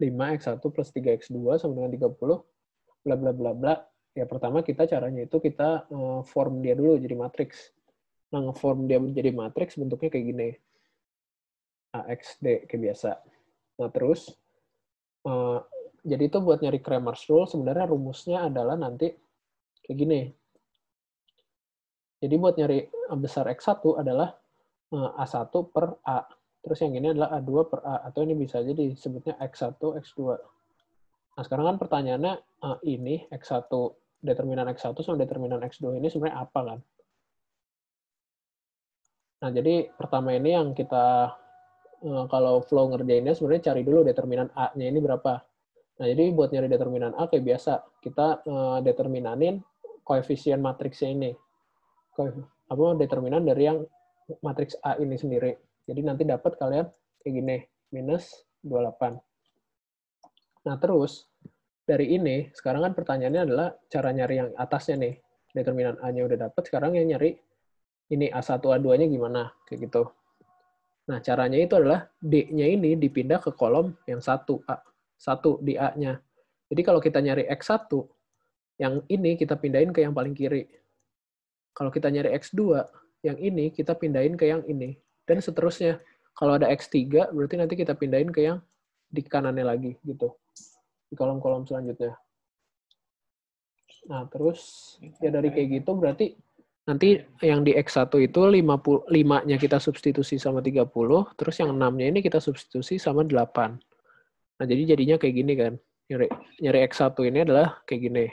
5X1 plus 3X2 sama dengan 30, bla bla bla bla. Ya, pertama kita caranya itu kita uh, form dia dulu jadi matriks. Nah, form dia menjadi matriks bentuknya kayak gini. AXD kayak biasa. Nah, terus uh, jadi itu buat nyari Cramer's rule sebenarnya rumusnya adalah nanti kayak gini. Jadi buat nyari besar X1 adalah uh, eh, A1 per A. Terus yang ini adalah A2 per A. Atau ini bisa jadi disebutnya X1, X2. Nah, sekarang kan pertanyaannya uh, ini X1, determinan X1 sama determinan X2 ini sebenarnya apa kan? Nah, jadi pertama ini yang kita Eh, kalau flow ngerjainnya sebenarnya cari dulu determinan A-nya ini berapa. Nah, jadi buat nyari determinan A kayak biasa, kita eh, determinanin koefisien matriksnya ini. Ko apa determinan dari yang matriks A ini sendiri. Jadi nanti dapat kalian kayak gini, minus 28. Nah, terus dari ini, sekarang kan pertanyaannya adalah cara nyari yang atasnya nih. Determinan A-nya udah dapat, sekarang yang nyari ini A1, A2-nya gimana, kayak gitu. Nah, caranya itu adalah D-nya ini dipindah ke kolom yang satu A, satu di A-nya. Jadi kalau kita nyari X1, yang ini kita pindahin ke yang paling kiri. Kalau kita nyari X2, yang ini kita pindahin ke yang ini. Dan seterusnya. Kalau ada X3, berarti nanti kita pindahin ke yang di kanannya lagi, gitu. Di kolom-kolom selanjutnya. Nah, terus ya dari kayak gitu berarti nanti yang di X1 itu 50, 5-nya kita substitusi sama 30, terus yang 6-nya ini kita substitusi sama 8. Nah, jadi jadinya kayak gini kan. Nyari, nyari X1 ini adalah kayak gini.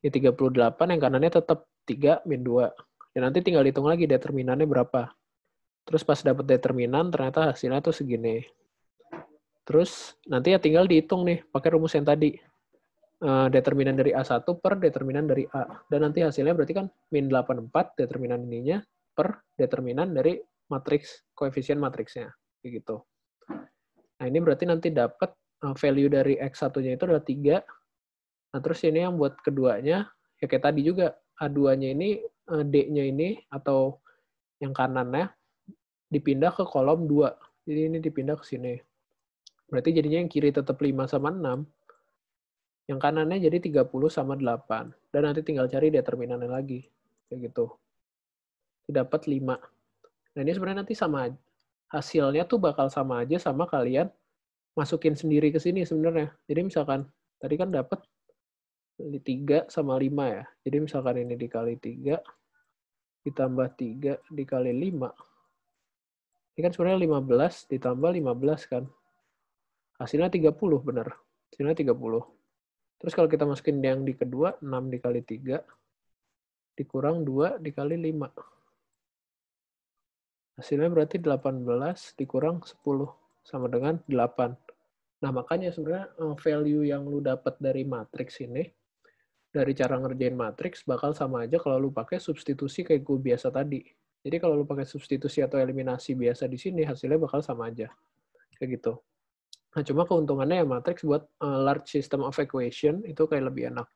Ini 38, yang kanannya tetap 3 min 2. Dan nanti tinggal hitung lagi determinannya berapa. Terus pas dapat determinan, ternyata hasilnya tuh segini. Terus nanti ya tinggal dihitung nih, pakai rumus yang tadi. Eh, determinan dari A1 per determinan dari A. Dan nanti hasilnya berarti kan min 84 determinan ininya per determinan dari matriks, koefisien matriksnya. Begitu. Nah, ini berarti nanti dapat eh, value dari X1-nya itu adalah 3. Nah, terus ini yang buat keduanya, ya kayak tadi juga, A2-nya ini, eh, D-nya ini, atau yang kanannya, dipindah ke kolom 2. Jadi ini dipindah ke sini. Berarti jadinya yang kiri tetap 5 sama 6, yang kanannya jadi 30 sama 8. Dan nanti tinggal cari determinannya lagi. Kayak gitu. Dapat 5. Nah ini sebenarnya nanti sama hasilnya tuh bakal sama aja sama kalian masukin sendiri ke sini sebenarnya. Jadi misalkan tadi kan dapat 3 sama 5 ya. Jadi misalkan ini dikali 3 ditambah 3 dikali 5. Ini kan sebenarnya 15 ditambah 15 kan. Hasilnya 30 benar. Hasilnya 30. Terus kalau kita masukin yang di kedua, 6 dikali 3, dikurang 2 dikali 5. Hasilnya berarti 18 dikurang 10, sama dengan 8. Nah, makanya sebenarnya eh, value yang lu dapat dari matriks ini, dari cara ngerjain matriks, bakal sama aja kalau lu pakai substitusi kayak gue biasa tadi. Jadi kalau lu pakai substitusi atau eliminasi biasa di sini, hasilnya bakal sama aja. Kayak gitu. Nah, cuma keuntungannya ya matrix buat uh, large system of equation itu kayak lebih enak.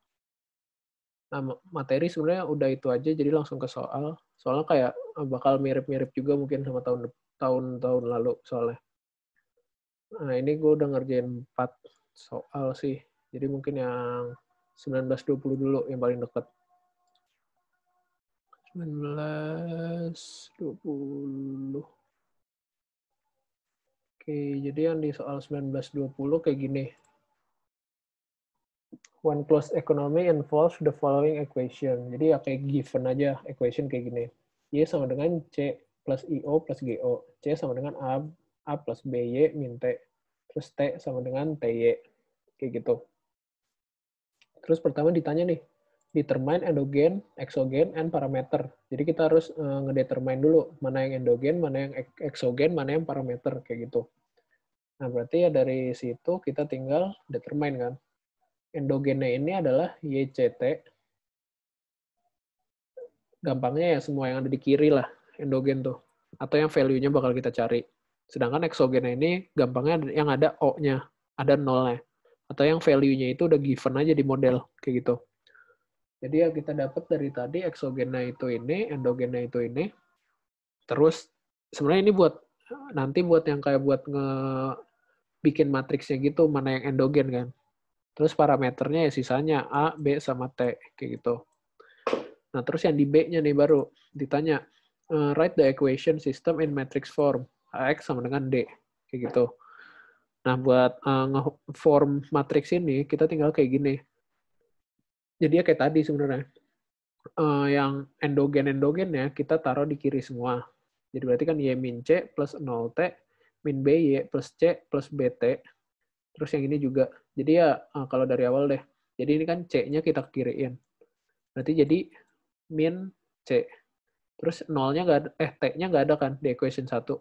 Nah, materi sebenarnya udah itu aja, jadi langsung ke soal. Soalnya kayak eh, bakal mirip-mirip juga mungkin sama tahun tahun lalu soalnya. Nah, ini gue udah ngerjain 4 soal sih. Jadi mungkin yang 1920 dulu yang paling deket. 1920 Oke, jadi yang di soal 1920 kayak gini. One plus economy involves the following equation. Jadi ya kayak given aja equation kayak gini. Y sama dengan C plus IO plus GO. C sama dengan A, A plus BY min T. Terus T sama dengan TY. Kayak gitu. Terus pertama ditanya nih, determine endogen, exogen, and parameter. Jadi kita harus uh, ngedetermine dulu mana yang endogen, mana yang exogen, mana yang parameter kayak gitu. Nah, berarti ya dari situ kita tinggal determine kan. Endogennya ini adalah YCT. Gampangnya ya semua yang ada di kiri lah endogen tuh atau yang value-nya bakal kita cari. Sedangkan exogennya ini gampangnya yang ada O-nya, ada nolnya. Atau yang value-nya itu udah given aja di model kayak gitu. Jadi yang kita dapat dari tadi eksogennya itu ini, endogennya itu ini. Terus sebenarnya ini buat nanti buat yang kayak buat nge bikin matriksnya gitu mana yang endogen kan. Terus parameternya ya sisanya A, B sama T kayak gitu. Nah, terus yang di B-nya nih baru ditanya uh, write the equation system in matrix form. AX sama dengan D kayak gitu. Nah, buat uh, eh, form matriks ini kita tinggal kayak gini jadi ya kayak tadi sebenarnya uh, yang endogen endogen ya kita taruh di kiri semua jadi berarti kan y min c plus 0 t min b y plus c plus bt terus yang ini juga jadi ya uh, kalau dari awal deh jadi ini kan c-nya kita kiriin berarti jadi min c terus nolnya nggak ada eh t-nya nggak ada kan di equation satu.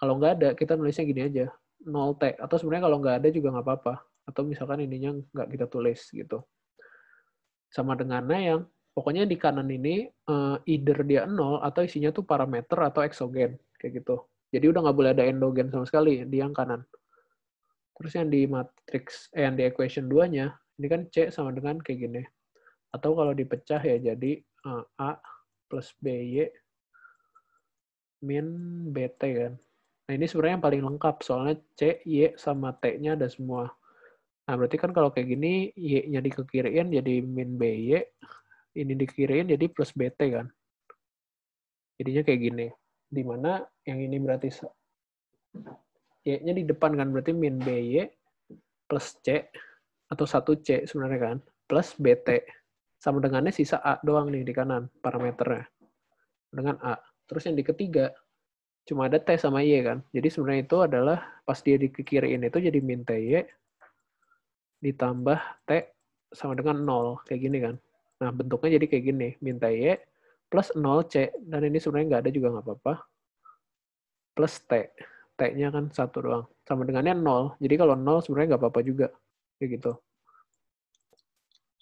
kalau nggak ada kita nulisnya gini aja 0 t atau sebenarnya kalau nggak ada juga nggak apa-apa atau misalkan ininya nggak kita tulis gitu sama dengannya yang pokoknya di kanan ini eh, either dia nol atau isinya tuh parameter atau eksogen kayak gitu. Jadi udah nggak boleh ada endogen sama sekali di yang kanan. Terus yang di matrix eh yang di equation 2-nya ini kan C sama dengan kayak gini. Atau kalau dipecah ya jadi eh, A plus BY min BT kan. Nah ini sebenarnya yang paling lengkap soalnya C, Y sama T-nya ada semua. Nah, berarti kan kalau kayak gini, Y-nya dikekiriin jadi min BY, ini dikirin jadi plus BT kan. Jadinya kayak gini. Dimana yang ini berarti Y-nya di depan kan, berarti min BY plus C, atau 1C sebenarnya kan, plus BT. Sama dengannya sisa A doang nih di kanan parameternya. Dengan A. Terus yang di ketiga, cuma ada T sama Y kan. Jadi sebenarnya itu adalah pas dia dikekiriin itu jadi min TY, ditambah T sama dengan 0, kayak gini kan. Nah, bentuknya jadi kayak gini, minta Y plus 0C, dan ini sebenarnya nggak ada juga nggak apa-apa, plus T. T-nya kan satu doang. Sama dengannya 0, jadi kalau 0 sebenarnya nggak apa-apa juga, kayak gitu.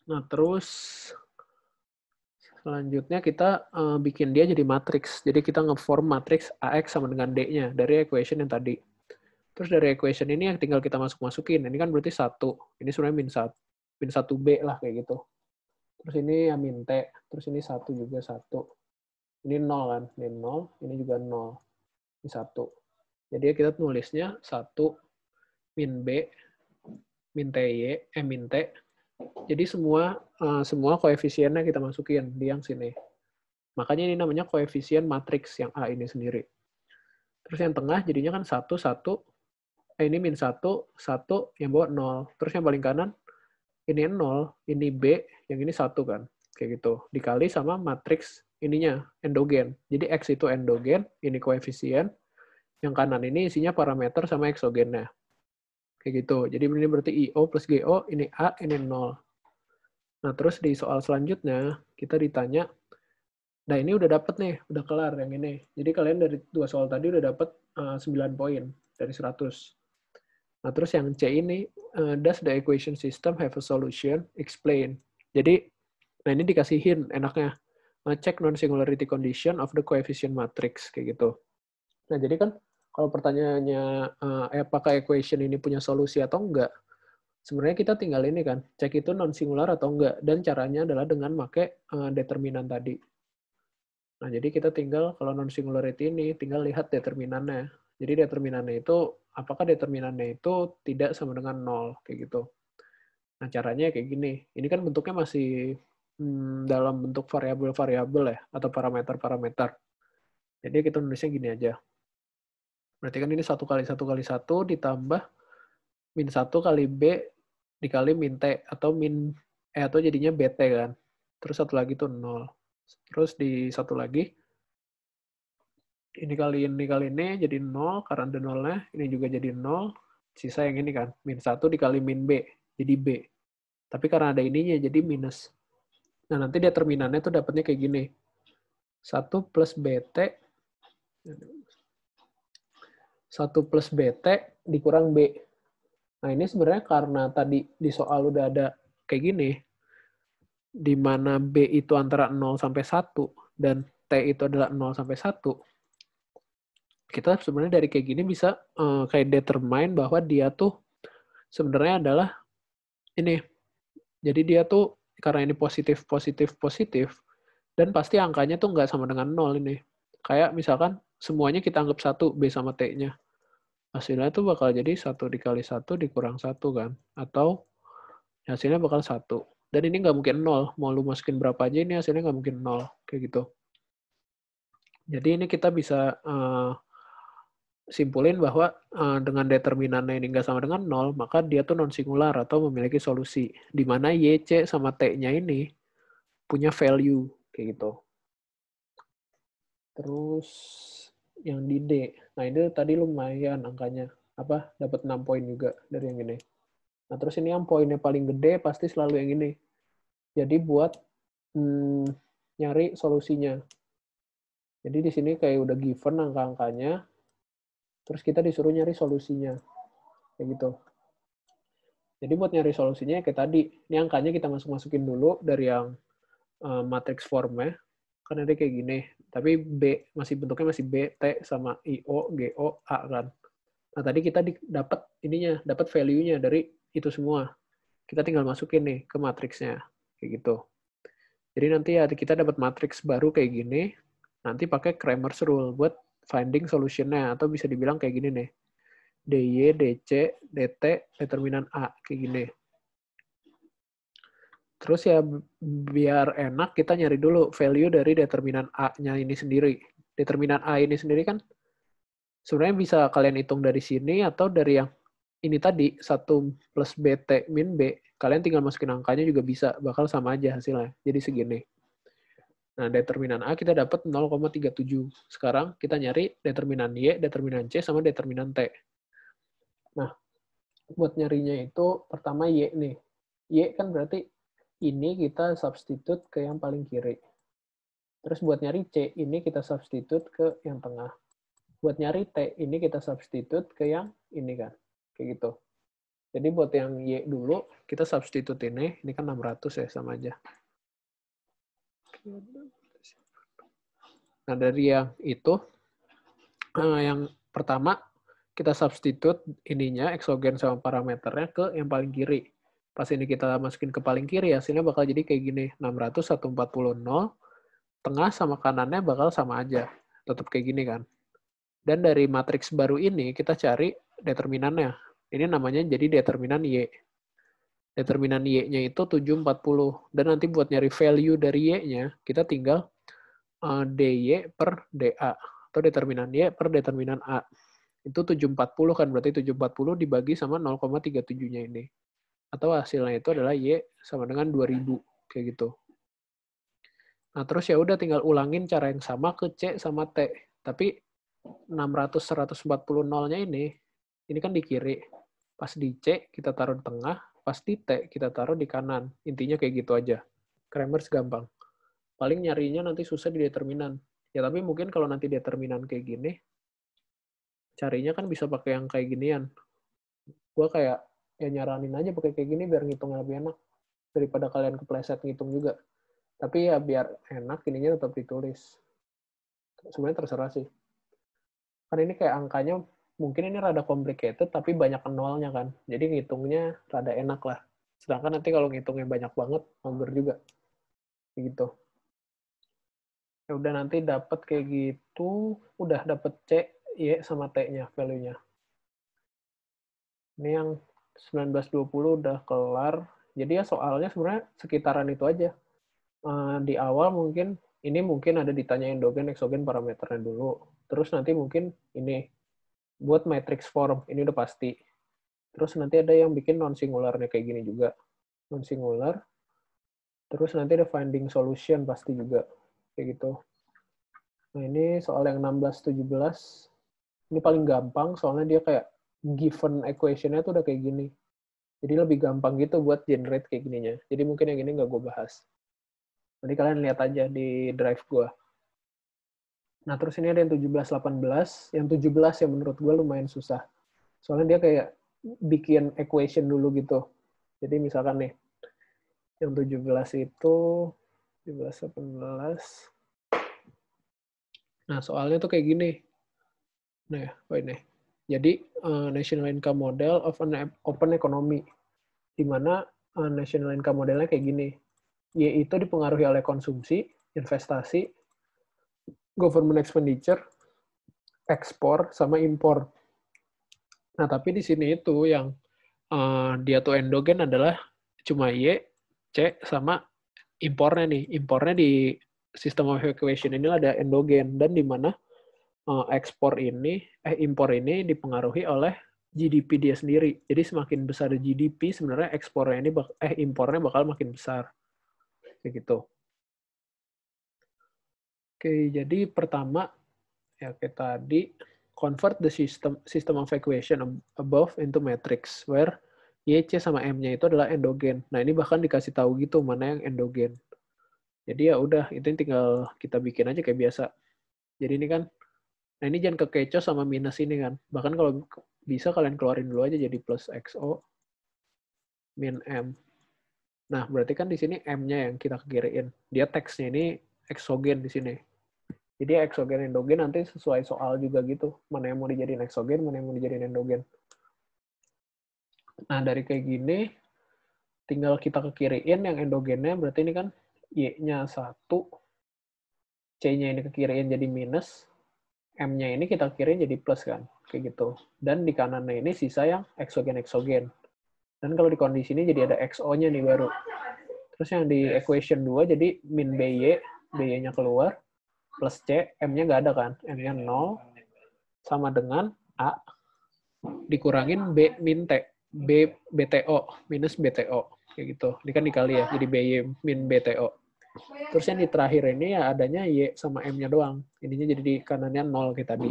Nah, terus selanjutnya kita uh, bikin dia jadi matriks. Jadi kita nge-form matriks AX sama dengan D-nya dari equation yang tadi. Terus dari equation ini yang tinggal kita masuk-masukin. Ini kan berarti satu. Ini sebenarnya min satu, min satu b lah kayak gitu. Terus ini ya min t. Terus ini satu juga satu. Ini nol kan, ini nol. Ini juga nol. Ini satu. Jadi kita tulisnya satu min b min y eh min t. Jadi semua uh, semua koefisiennya kita masukin di yang sini. Makanya ini namanya koefisien matriks yang A ini sendiri. Terus yang tengah jadinya kan 1, 1, eh, ini min 1, 1, yang bawah 0. Terus yang paling kanan, ini 0, ini B, yang ini 1 kan. Kayak gitu. Dikali sama matriks ininya, endogen. Jadi X itu endogen, ini koefisien. Yang kanan ini isinya parameter sama eksogennya. Kayak gitu. Jadi ini berarti IO plus GO, ini A, ini 0. Nah, terus di soal selanjutnya, kita ditanya, nah ini udah dapet nih, udah kelar yang ini. Jadi kalian dari dua soal tadi udah dapet uh, eh, 9 poin dari 100. Nah, terus yang C ini, eh, does the equation system have a solution? Explain. Jadi, nah ini dikasihin enaknya. Uh, check non-singularity condition of the coefficient matrix, kayak gitu. Nah, jadi kan kalau pertanyaannya uh, apakah equation ini punya solusi atau enggak, sebenarnya kita tinggal ini kan, cek itu non-singular atau enggak, dan caranya adalah dengan pakai uh, determinan tadi. Nah, jadi kita tinggal kalau non-singularity ini, tinggal lihat determinannya. Jadi determinannya itu, apakah determinannya itu tidak sama dengan nol, kayak gitu. Nah, caranya kayak gini. Ini kan bentuknya masih hmm, dalam bentuk variabel-variabel ya, atau parameter-parameter. Jadi kita nulisnya gini aja. Berarti kan ini satu kali satu kali satu ditambah min satu kali b dikali min t atau min eh atau jadinya bt kan. Terus satu lagi tuh nol. Terus di satu lagi ini kali ini kali ini jadi nol karena ada nolnya, ini juga jadi nol sisa yang ini kan, min satu dikali min B, jadi B. Tapi karena ada ininya, jadi minus. Nah, nanti dia determinannya tuh dapatnya kayak gini. satu plus BT, satu plus BT dikurang B. Nah, ini sebenarnya karena tadi di soal udah ada kayak gini, di mana B itu antara 0 sampai 1, dan T itu adalah 0 sampai 1, kita sebenarnya dari kayak gini bisa uh, kayak determine bahwa dia tuh sebenarnya adalah ini. Jadi dia tuh karena ini positif, positif, positif, dan pasti angkanya tuh nggak sama dengan nol ini. Kayak misalkan semuanya kita anggap satu B sama T-nya. Hasilnya tuh bakal jadi satu dikali satu dikurang satu kan. Atau hasilnya bakal satu. Dan ini nggak mungkin nol. Mau lu masukin berapa aja ini hasilnya nggak mungkin nol. Kayak gitu. Jadi ini kita bisa uh, simpulin bahwa uh, dengan determinannya ini nggak sama dengan nol, maka dia tuh non singular atau memiliki solusi di mana y c sama t-nya ini punya value kayak gitu. Terus yang di D. Nah, ini tadi lumayan angkanya. Apa? Dapat 6 poin juga dari yang ini. Nah, terus ini yang poinnya paling gede pasti selalu yang ini. Jadi buat hmm, nyari solusinya. Jadi di sini kayak udah given angka-angkanya, Terus kita disuruh nyari solusinya. Kayak gitu. Jadi buat nyari solusinya ya kayak tadi, ini angkanya kita masuk-masukin dulu dari yang uh, matrix formnya. Kan ada kayak gini, tapi B masih bentuknya masih B, T sama I, O, G, O, A kan. Nah, tadi kita dapat ininya, dapat value-nya dari itu semua. Kita tinggal masukin nih ke matriksnya kayak gitu. Jadi nanti ya kita dapat matriks baru kayak gini, nanti pakai Cramer's rule buat finding solutionnya atau bisa dibilang kayak gini nih dy dc dt determinan a kayak gini terus ya biar enak kita nyari dulu value dari determinan a-nya ini sendiri determinan a ini sendiri kan sebenarnya bisa kalian hitung dari sini atau dari yang ini tadi 1 plus bt min b kalian tinggal masukin angkanya juga bisa bakal sama aja hasilnya jadi segini Nah, determinan A kita dapat 0,37. Sekarang kita nyari determinan Y, determinan C, sama determinan T. Nah, buat nyarinya itu pertama Y nih. Y kan berarti ini kita substitute ke yang paling kiri. Terus buat nyari C, ini kita substitute ke yang tengah. Buat nyari T, ini kita substitute ke yang ini kan. Kayak gitu. Jadi buat yang Y dulu, kita substitute ini. Ini kan 600 ya, sama aja. Nah, dari yang itu, eh, yang pertama, kita substitute ininya, eksogen sama parameternya ke yang paling kiri. Pas ini kita masukin ke paling kiri, hasilnya bakal jadi kayak gini, 600, 140, 0. Tengah sama kanannya bakal sama aja. Tetap kayak gini kan. Dan dari matriks baru ini, kita cari determinannya. Ini namanya jadi determinan Y determinan Y-nya itu 740. Dan nanti buat nyari value dari Y-nya, kita tinggal uh, eh, DY per DA. Atau determinan Y per determinan A. Itu 740 kan, berarti 740 dibagi sama 0,37-nya ini. Atau hasilnya itu adalah Y sama dengan 2000, kayak gitu. Nah, terus ya udah tinggal ulangin cara yang sama ke C sama T. Tapi 600 140 nolnya ini, ini kan di kiri. Pas di C, kita taruh di tengah, pasti T kita taruh di kanan. Intinya kayak gitu aja. Kramers gampang. Paling nyarinya nanti susah di determinan. Ya tapi mungkin kalau nanti determinan kayak gini, carinya kan bisa pakai yang kayak ginian. Gue kayak ya nyaranin aja pakai kayak gini biar ngitungnya lebih enak daripada kalian kepleset ngitung juga. Tapi ya biar enak ininya tetap ditulis. Sebenarnya terserah sih. Kan ini kayak angkanya mungkin ini rada complicated tapi banyak nolnya kan. Jadi ngitungnya rada enak lah. Sedangkan nanti kalau ngitungnya banyak banget, mager juga. Gitu. Ya udah nanti dapat kayak gitu, udah dapat C, Y sama T-nya value-nya. Ini yang 1920 udah kelar. Jadi ya soalnya sebenarnya sekitaran itu aja. Eh, di awal mungkin ini mungkin ada ditanya endogen, eksogen parameternya dulu. Terus nanti mungkin ini buat matrix form ini udah pasti terus nanti ada yang bikin non singularnya kayak gini juga non singular terus nanti ada finding solution pasti juga kayak gitu nah ini soal yang 16 17 ini paling gampang soalnya dia kayak given equationnya tuh udah kayak gini jadi lebih gampang gitu buat generate kayak gininya jadi mungkin yang ini nggak gue bahas nanti kalian lihat aja di drive gue Nah, terus ini ada yang 17-18. Yang 17 ya menurut gue lumayan susah. Soalnya dia kayak bikin equation dulu gitu. Jadi misalkan nih, yang 17 itu 17 18 nah soalnya tuh kayak gini nah oh ini jadi uh, national income model of an open economy Dimana mana uh, national income modelnya kayak gini yaitu dipengaruhi oleh konsumsi investasi government expenditure, ekspor sama impor. Nah, tapi di sini itu yang uh, dia tuh endogen adalah cuma Y, C sama impornya nih. Impornya di sistem of equation ini ada endogen dan di mana uh, ekspor ini eh impor ini dipengaruhi oleh GDP dia sendiri. Jadi semakin besar GDP sebenarnya ekspornya ini eh impornya bakal makin besar. Kayak gitu. Oke, jadi pertama ya kita tadi convert the system system of equation above into matrix where Y, sama M-nya itu adalah endogen. Nah, ini bahkan dikasih tahu gitu mana yang endogen. Jadi ya udah, itu tinggal kita bikin aja kayak biasa. Jadi ini kan nah ini jangan kekecoh sama minus ini kan. Bahkan kalau bisa kalian keluarin dulu aja jadi plus XO min M. Nah, berarti kan di sini M-nya yang kita kiriin. Dia teksnya ini eksogen di sini. Jadi eksogen endogen nanti sesuai soal juga gitu. Mana yang mau dijadiin eksogen, mana yang mau dijadiin endogen. Nah, dari kayak gini, tinggal kita kekiriin yang endogennya, berarti ini kan Y-nya 1, C-nya ini kekiriin jadi minus, M-nya ini kita kiriin jadi plus kan, kayak gitu. Dan di kanannya ini sisa yang eksogen-eksogen. Dan kalau di kondisi ini jadi ada XO-nya nih baru. Terus yang di equation 2 jadi min BY, BY-nya keluar, plus C, M-nya nggak ada kan? M-nya 0 sama dengan A dikurangin B min T. B, BTO, minus BTO. Kayak gitu. Ini kan dikali ya, jadi BY min BTO. Terus yang di terakhir ini ya adanya Y sama M-nya doang. Ininya jadi di kanannya 0 kayak tadi.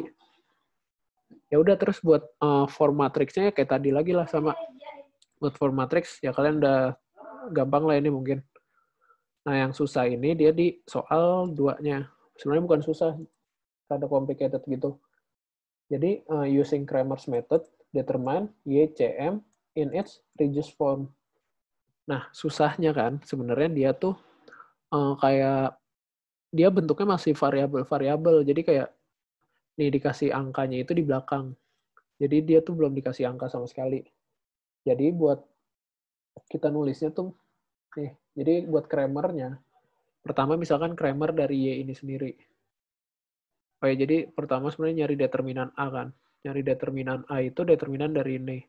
Ya udah terus buat uh, eh, form matriksnya ya kayak tadi lagi lah sama buat form matriks ya kalian udah gampang lah ini mungkin. Nah, yang susah ini dia di soal duanya sebenarnya bukan susah, rada complicated gitu. Jadi uh, using Kramer's method determine YCM in its rigid form. Nah, susahnya kan sebenarnya dia tuh uh, kayak dia bentuknya masih variabel-variabel. Jadi kayak ini dikasih angkanya itu di belakang. Jadi dia tuh belum dikasih angka sama sekali. Jadi buat kita nulisnya tuh nih, jadi buat Kramernya Pertama misalkan Kramer dari Y ini sendiri. Oke, oh ya, jadi pertama sebenarnya nyari determinan A kan. Nyari determinan A itu determinan dari ini.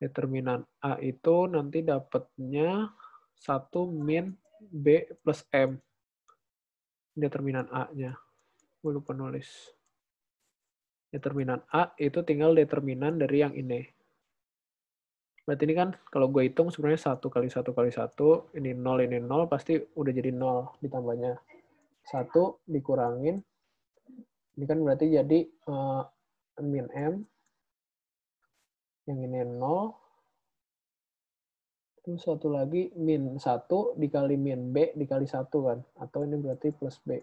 Determinan A itu nanti dapatnya 1 min B plus M. Determinan A-nya. Gue lupa nulis. Determinan A itu tinggal determinan dari yang ini. Berarti ini kan kalau gue hitung sebenarnya satu kali satu kali satu ini nol ini nol pasti udah jadi nol ditambahnya satu dikurangin ini kan berarti jadi uh, min m yang ini nol terus satu lagi min satu dikali min b dikali satu kan atau ini berarti plus b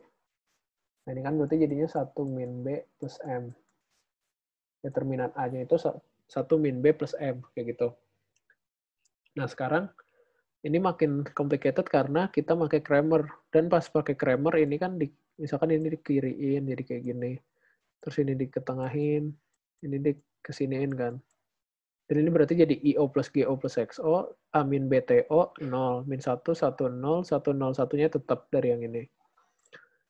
nah ini kan berarti jadinya satu min b plus m determinan a nya itu satu min b plus m kayak gitu Nah sekarang ini makin complicated karena kita pakai Kramer dan pas pakai Kramer ini kan di, misalkan ini dikiriin jadi kayak gini terus ini diketengahin ini dikesiniin kan dan ini berarti jadi IO plus GO plus XO A min BTO 0 min 1 1 0 1 0 1 nya tetap dari yang ini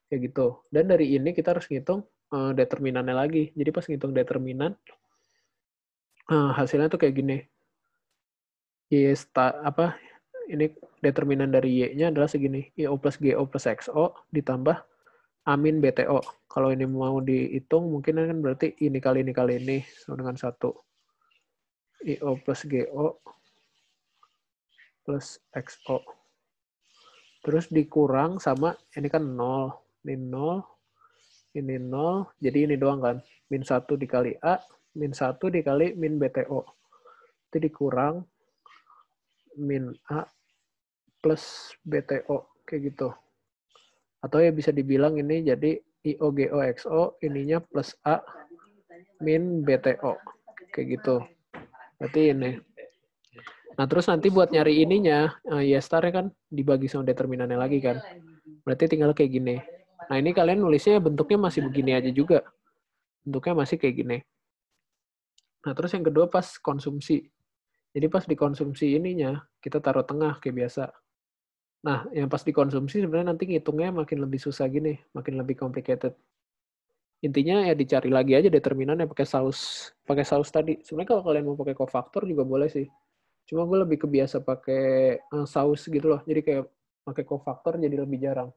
kayak gitu dan dari ini kita harus ngitung uh, determinannya lagi jadi pas ngitung determinan uh, hasilnya tuh kayak gini Y sta, apa ini determinan dari Y-nya adalah segini, IO plus GO plus XO ditambah A amin BTO. Kalau ini mau dihitung, mungkin kan berarti ini kali ini kali ini sama dengan satu IO plus GO plus XO. Terus dikurang sama, ini kan nol Ini nol ini 0, jadi ini doang kan. Min satu dikali A, min satu dikali min BTO. Itu dikurang min A plus BTO kayak gitu. Atau ya bisa dibilang ini jadi IOGOXO ininya plus A min BTO kayak gitu. Berarti ini. Nah, terus nanti buat nyari ininya, uh, ya star kan dibagi sama determinannya lagi kan. Berarti tinggal kayak gini. Nah, ini kalian nulisnya bentuknya masih begini aja juga. Bentuknya masih kayak gini. Nah, terus yang kedua pas konsumsi. Jadi pas dikonsumsi ininya, kita taruh tengah kayak biasa. Nah, yang pas dikonsumsi sebenarnya nanti ngitungnya makin lebih susah gini, makin lebih complicated. Intinya ya dicari lagi aja determinannya pakai saus, pakai saus tadi. Sebenarnya kalau kalian mau pakai kofaktor juga boleh sih. Cuma gue lebih kebiasa pakai uh, saus gitu loh. Jadi kayak pakai kofaktor jadi lebih jarang.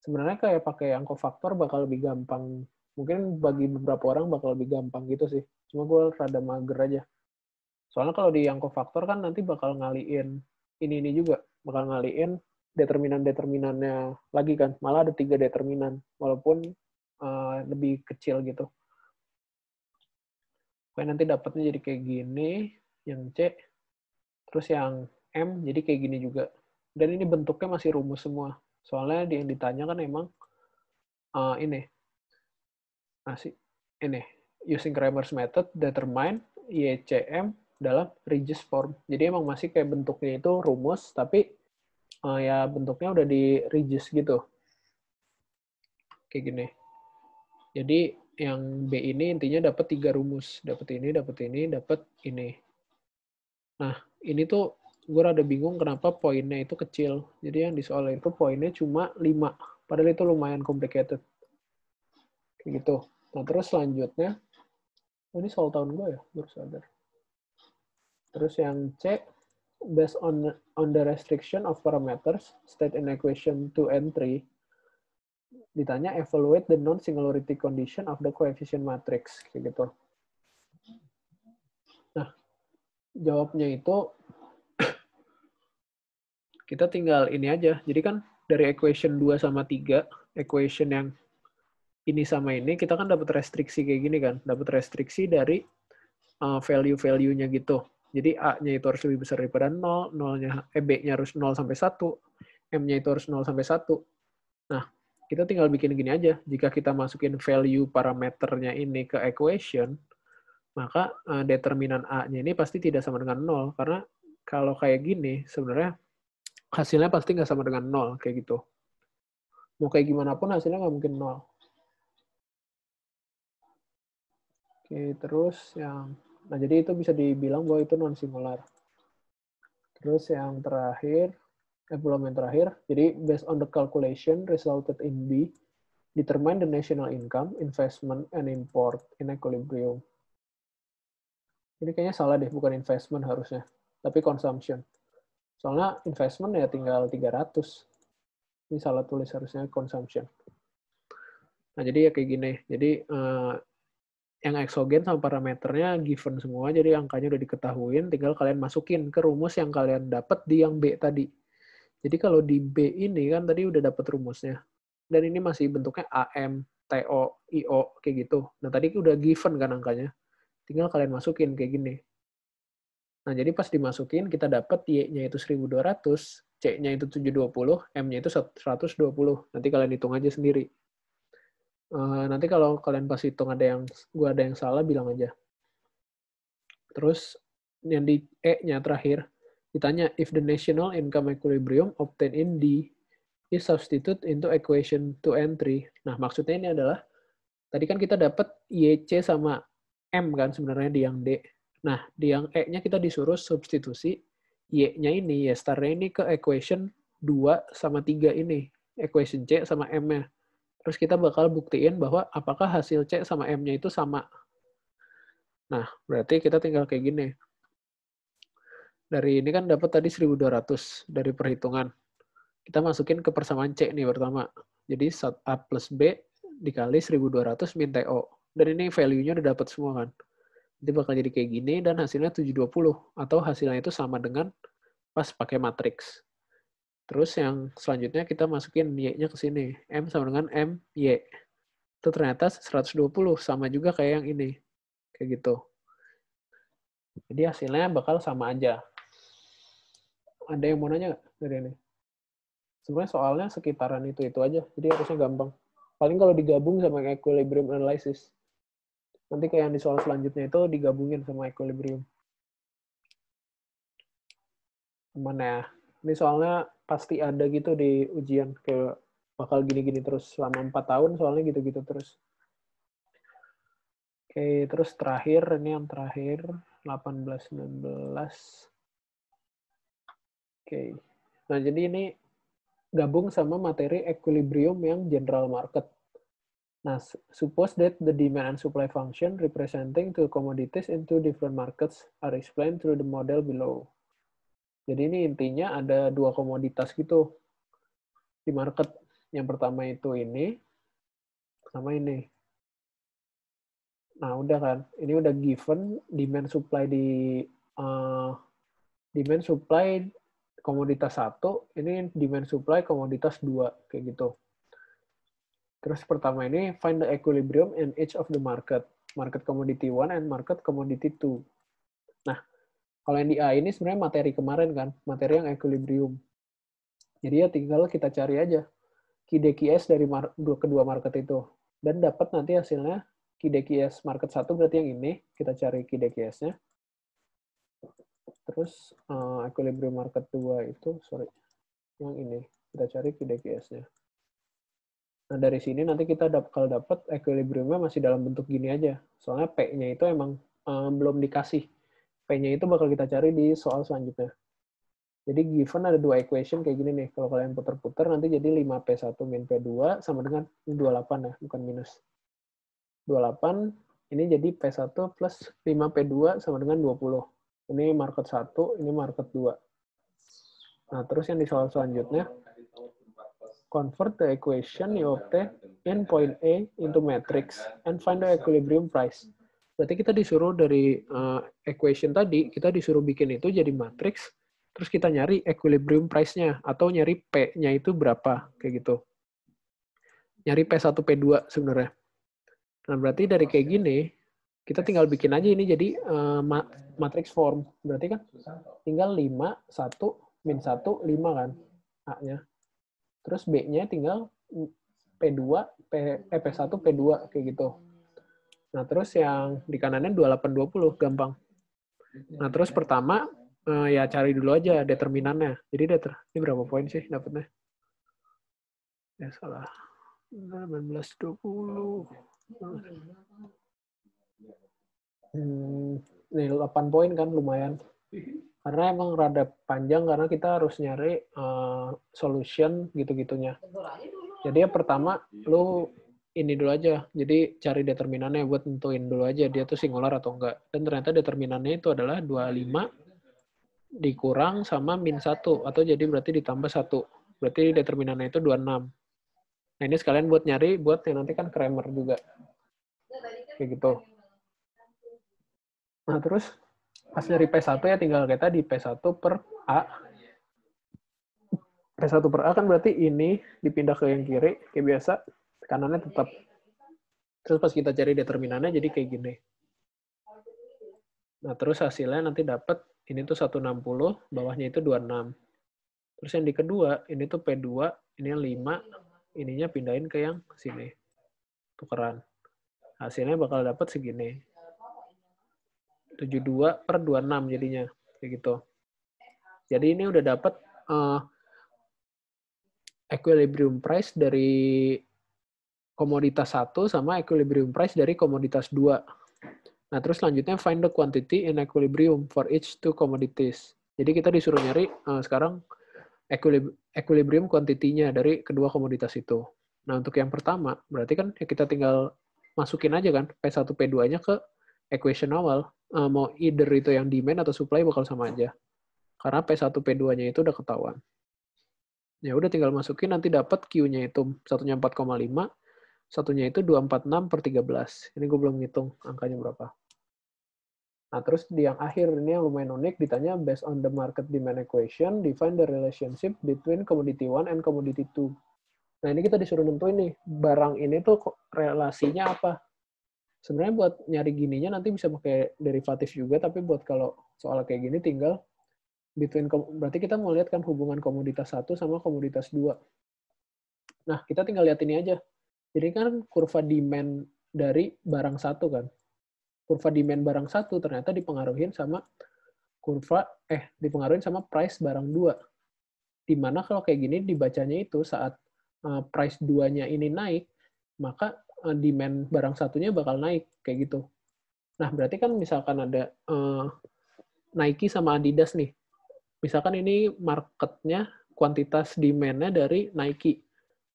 Sebenarnya kayak pakai yang kofaktor bakal lebih gampang. Mungkin bagi beberapa orang bakal lebih gampang gitu sih. Cuma gue rada mager aja Soalnya kalau di yang kofaktor kan nanti bakal ngaliin ini-ini juga, bakal ngaliin determinan-determinannya lagi kan. Malah ada tiga determinan, walaupun uh, lebih kecil gitu. Oke, nanti dapatnya jadi kayak gini, yang C, terus yang M jadi kayak gini juga. Dan ini bentuknya masih rumus semua. Soalnya yang ditanya kan emang uh, ini, masih ini, using Kramer's method, determine YCM dalam Regis form. Jadi emang masih kayak bentuknya itu rumus, tapi uh, ya bentuknya udah di Regis gitu. Kayak gini. Jadi yang B ini intinya dapat tiga rumus. Dapat ini, dapat ini, dapat ini. Nah, ini tuh gue rada bingung kenapa poinnya itu kecil. Jadi yang di soal itu poinnya cuma 5. Padahal itu lumayan complicated. Kayak gitu. Nah, terus selanjutnya, oh, ini soal tahun gue ya, baru sadar. Terus yang C, based on on the restriction of parameters, state in equation 2 and 3, ditanya evaluate the non-singularity condition of the coefficient matrix, kayak gitu. Nah, jawabnya itu kita tinggal ini aja. Jadi kan dari equation 2 sama 3, equation yang ini sama ini, kita kan dapat restriksi kayak gini kan. Dapat restriksi dari uh, value-value-nya gitu. Jadi A-nya itu harus lebih besar daripada 0, 0-nya, eh, B-nya harus 0 sampai 1, M-nya itu harus 0 sampai 1. Nah, kita tinggal bikin gini aja. Jika kita masukin value parameternya ini ke equation, maka uh, determinan A-nya ini pasti tidak sama dengan 0. Karena kalau kayak gini, sebenarnya hasilnya pasti nggak sama dengan 0, kayak gitu. Mau kayak gimana pun hasilnya nggak mungkin 0. Oke, terus yang Nah, jadi itu bisa dibilang bahwa itu non-singular. Terus yang terakhir, eh, yang terakhir, jadi based on the calculation resulted in B, determine the national income, investment, and import in equilibrium. Ini kayaknya salah deh, bukan investment harusnya, tapi consumption. Soalnya investment ya tinggal 300. Ini salah tulis harusnya consumption. Nah, jadi ya kayak gini. Jadi, eh, yang eksogen sama parameternya given semua, jadi angkanya udah diketahuin, tinggal kalian masukin ke rumus yang kalian dapat di yang B tadi. Jadi kalau di B ini kan tadi udah dapat rumusnya. Dan ini masih bentuknya AM, TO, IO, kayak gitu. Nah tadi udah given kan angkanya. Tinggal kalian masukin kayak gini. Nah, jadi pas dimasukin, kita dapat Y-nya itu 1200, C-nya itu 720, M-nya itu 120. Nanti kalian hitung aja sendiri. Uh, nanti kalau kalian pas hitung ada yang gua ada yang salah bilang aja. Terus yang di E-nya terakhir ditanya if the national income equilibrium obtained in D is substitute into equation 2 and 3. Nah, maksudnya ini adalah tadi kan kita dapat YC sama M kan sebenarnya di yang D. Nah, di yang E-nya kita disuruh substitusi Y-nya ini, Y ya, star ini ke equation 2 sama 3 ini. Equation C sama M-nya. Terus kita bakal buktiin bahwa apakah hasil C sama M-nya itu sama. Nah, berarti kita tinggal kayak gini. Dari ini kan dapat tadi 1200 dari perhitungan. Kita masukin ke persamaan C nih pertama. Jadi A plus B dikali 1200 min TO. Dan ini value-nya udah dapat semua kan. Nanti bakal jadi kayak gini dan hasilnya 720. Atau hasilnya itu sama dengan pas pakai matriks. Terus yang selanjutnya kita masukin Y-nya ke sini. M sama dengan M, Y. Itu ternyata 120. Sama juga kayak yang ini. Kayak gitu. Jadi hasilnya bakal sama aja. Ada yang mau nanya dari ini? Sebenarnya soalnya sekitaran itu-itu aja. Jadi harusnya gampang. Paling kalau digabung sama equilibrium analysis. Nanti kayak yang di soal selanjutnya itu digabungin sama equilibrium. Mana ya? Ini soalnya pasti ada gitu di ujian kayak bakal gini-gini terus selama empat tahun soalnya gitu-gitu terus. Oke, terus terakhir ini yang terakhir 18 19. Oke. Nah, jadi ini gabung sama materi equilibrium yang general market. Nah, suppose that the demand and supply function representing two commodities into different markets are explained through the model below. Jadi ini intinya ada dua komoditas gitu di market. Yang pertama itu ini, pertama ini. Nah, udah kan. Ini udah given demand supply di uh, demand supply komoditas satu, ini demand supply komoditas dua kayak gitu. Terus pertama ini find the equilibrium in each of the market, market commodity one and market commodity two. Nah, kalau yang di A ini sebenarnya materi kemarin kan, materi yang equilibrium. Jadi ya tinggal kita cari aja KDKS dari kedua market itu. Dan dapat nanti hasilnya KDKS market satu berarti yang ini, kita cari KDKS-nya. Terus uh, equilibrium market 2 itu, sorry, yang ini. Kita cari KDKS-nya. Nah, dari sini nanti kita kalau dapat equilibriumnya masih dalam bentuk gini aja. Soalnya P-nya itu emang um, belum dikasih P-nya itu bakal kita cari di soal selanjutnya. Jadi given ada dua equation kayak gini nih. Kalau kalian putar-putar nanti jadi 5P1 min P2 sama dengan 28 ya, bukan minus. 28, ini jadi P1 plus 5P2 sama dengan 20. Ini market 1, ini market 2. Nah, terus yang di soal selanjutnya, convert the equation you obtain in point A into matrix and find the equilibrium price berarti kita disuruh dari uh, equation tadi kita disuruh bikin itu jadi matriks terus kita nyari equilibrium price-nya atau nyari P-nya itu berapa kayak gitu nyari P1 P2 sebenarnya nah berarti dari kayak gini kita tinggal bikin aja ini jadi uh, matriks form berarti kan tinggal 5 1 min 1 5 kan A-nya terus B-nya tinggal P2 P, eh, P1 P2 kayak gitu Nah, terus yang di kanannya 2820, gampang. Nah, terus pertama, eh, ya cari dulu aja determinannya. Jadi, deter, ini berapa poin sih dapetnya Ya, salah. 1820 Hmm, ini 8 poin kan lumayan. Karena emang rada panjang karena kita harus nyari uh, solution gitu-gitunya. Jadi yang pertama lu ini dulu aja. Jadi cari determinannya buat tentuin dulu aja dia tuh singular atau enggak. Dan ternyata determinannya itu adalah 25 dikurang sama min satu atau jadi berarti ditambah satu Berarti determinannya itu 26. Nah, ini sekalian buat nyari buat yang nanti kan Kramer juga. Kayak gitu. Nah, terus pas dari P1 ya tinggal kita di P1 per A. P1 per A kan berarti ini dipindah ke yang kiri, kayak biasa kanannya tetap. Terus pas kita cari determinannya jadi kayak gini. Nah, terus hasilnya nanti dapat ini tuh 160, bawahnya itu 26. Terus yang di kedua, ini tuh P2, ini yang 5, ininya pindahin ke yang sini. Tukeran. Hasilnya bakal dapat segini. 72 per 26 jadinya. Kayak gitu. Jadi ini udah dapat uh, eh, equilibrium price dari komoditas satu sama equilibrium price dari komoditas dua. Nah, terus selanjutnya find the quantity in equilibrium for each two commodities. Jadi kita disuruh nyari uh, sekarang equilibrium quantity-nya dari kedua komoditas itu. Nah, untuk yang pertama, berarti kan ya kita tinggal masukin aja kan P1, P2-nya ke equation awal. Uh, mau either itu yang demand atau supply bakal sama aja. Karena P1, P2-nya itu udah ketahuan. Ya udah tinggal masukin nanti dapat Q-nya itu satunya 4,5, satunya itu 246 per 13. Ini gue belum ngitung angkanya berapa. Nah, terus di yang akhir ini yang lumayan unik ditanya based on the market demand equation, define the relationship between commodity 1 and commodity 2. Nah, ini kita disuruh nentuin nih, barang ini tuh relasinya apa? Sebenarnya buat nyari gininya nanti bisa pakai derivatif juga, tapi buat kalau soal kayak gini tinggal between berarti kita mau lihat kan hubungan komoditas 1 sama komoditas 2. Nah, kita tinggal lihat ini aja. Jadi kan kurva demand dari barang satu kan. Kurva demand barang satu ternyata dipengaruhi sama kurva eh dipengaruhi sama price barang dua. Dimana kalau kayak gini dibacanya itu saat eh, price duanya ini naik, maka eh, demand barang satunya bakal naik kayak gitu. Nah berarti kan misalkan ada uh, Nike sama Adidas nih. Misalkan ini marketnya kuantitas demandnya dari Nike.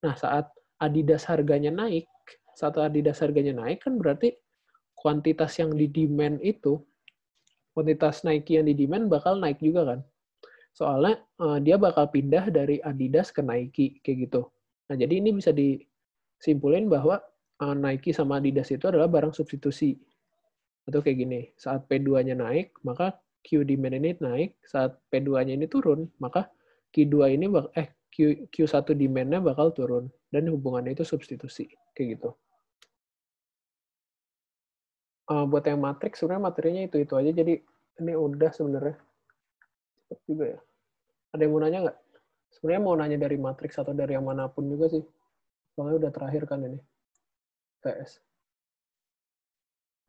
Nah, saat Adidas harganya naik, satu Adidas harganya naik kan berarti kuantitas yang di demand itu, kuantitas Nike yang di demand bakal naik juga kan. Soalnya uh, dia bakal pindah dari Adidas ke Nike kayak gitu. Nah, jadi ini bisa disimpulin bahwa uh, Nike sama Adidas itu adalah barang substitusi. Atau kayak gini, saat P2-nya naik, maka Q demand ini naik, saat P2-nya ini turun, maka Q2 ini eh Q, 1 demand-nya bakal turun. Dan hubungannya itu substitusi. Kayak gitu. Uh, buat yang matriks, sebenarnya materinya itu-itu aja. Jadi ini udah sebenarnya. Cepet juga ya. Ada yang mau nanya nggak? Sebenarnya mau nanya dari matriks atau dari yang manapun juga sih. Soalnya udah terakhir kan ini. TS.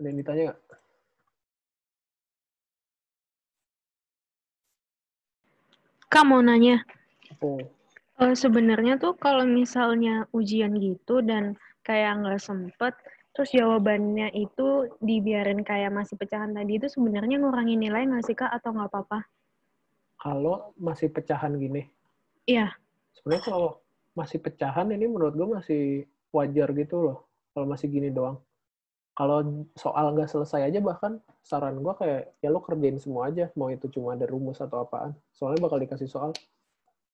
Ada yang ditanya nggak? Kamu nanya. Oh, Uh, Sebenarnya tuh kalau misalnya ujian gitu dan kayak nggak sempet, terus jawabannya itu dibiarin kayak masih pecahan tadi itu sebenarnya ngurangin nilai nggak sih kak atau nggak apa-apa? Kalau masih pecahan gini? Iya. Sebenarnya kalau masih pecahan ini menurut gue masih wajar gitu loh. Kalau masih gini doang. Kalau soal nggak selesai aja bahkan saran gue kayak ya lo kerjain semua aja. Mau itu cuma ada rumus atau apaan. Soalnya bakal dikasih soal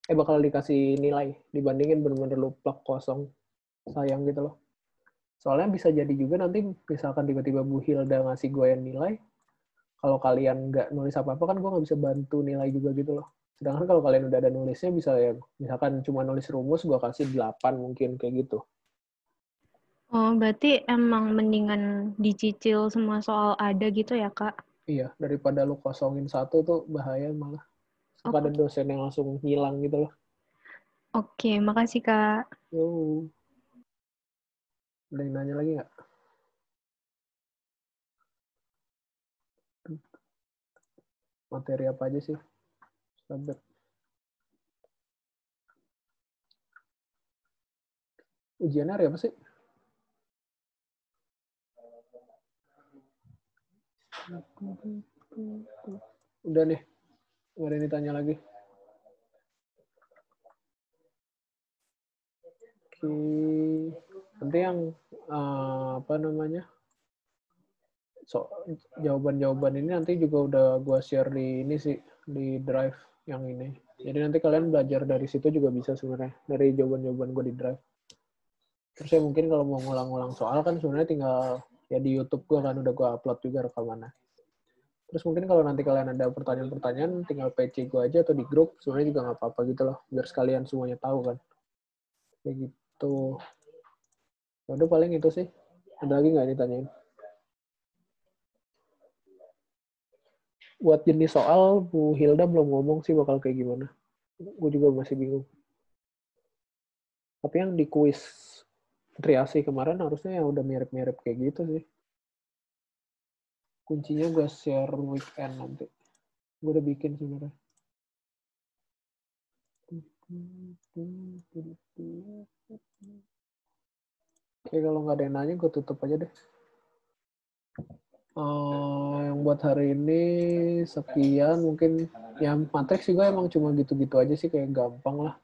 eh bakal dikasih nilai dibandingin bener-bener lu plak kosong sayang gitu loh soalnya bisa jadi juga nanti misalkan tiba-tiba Bu Hilda ngasih gue yang nilai kalau kalian nggak nulis apa-apa kan gue nggak bisa bantu nilai juga gitu loh sedangkan kalau kalian udah ada nulisnya bisa ya misalkan cuma nulis rumus gue kasih 8 mungkin kayak gitu oh berarti emang mendingan dicicil semua soal ada gitu ya kak iya daripada lu kosongin satu tuh bahaya malah kepada okay. dosen yang langsung hilang gitu loh. Oke, okay, makasih Kak. Yo. Ada yang nanya lagi nggak? Materi apa aja sih? Sabar. Ujiannya hari apa sih? Udah nih. Gak ada yang ditanya lagi. Oke. Nanti yang uh, apa namanya? So, jawaban-jawaban ini nanti juga udah gua share di ini sih di drive yang ini. Jadi nanti kalian belajar dari situ juga bisa sebenarnya dari jawaban-jawaban gue di drive. Terus ya mungkin kalau mau ngulang-ngulang soal kan sebenarnya tinggal ya di YouTube gue kan udah gue upload juga rekamannya. Terus mungkin kalau nanti kalian ada pertanyaan-pertanyaan, tinggal PC gue aja atau di grup, sebenarnya juga nggak apa-apa gitu loh, biar sekalian semuanya tahu kan. Kayak gitu. Waduh, ya paling itu sih. Ada lagi nggak ditanyain? Buat jenis soal, Bu Hilda belum ngomong sih bakal kayak gimana. Gue juga masih bingung. Tapi yang di kuis triasi kemarin harusnya ya udah mirip-mirip kayak gitu sih kuncinya gue share weekend nanti gue udah bikin sebenarnya Oke, kalau nggak ada yang nanya, gue tutup aja deh. Uh, yang buat hari ini sekian mungkin ya matrix juga emang cuma gitu-gitu aja sih kayak gampang lah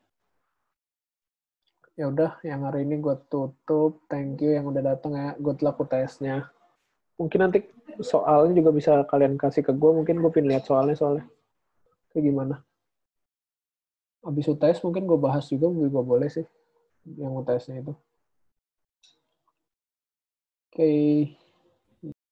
ya udah yang hari ini gue tutup thank you yang udah datang ya good luck uts mungkin nanti soalnya juga bisa kalian kasih ke gue mungkin gue pin lihat soalnya soalnya kayak gimana abis UTS mungkin gue bahas juga mungkin gue boleh sih yang UTS-nya itu oke okay.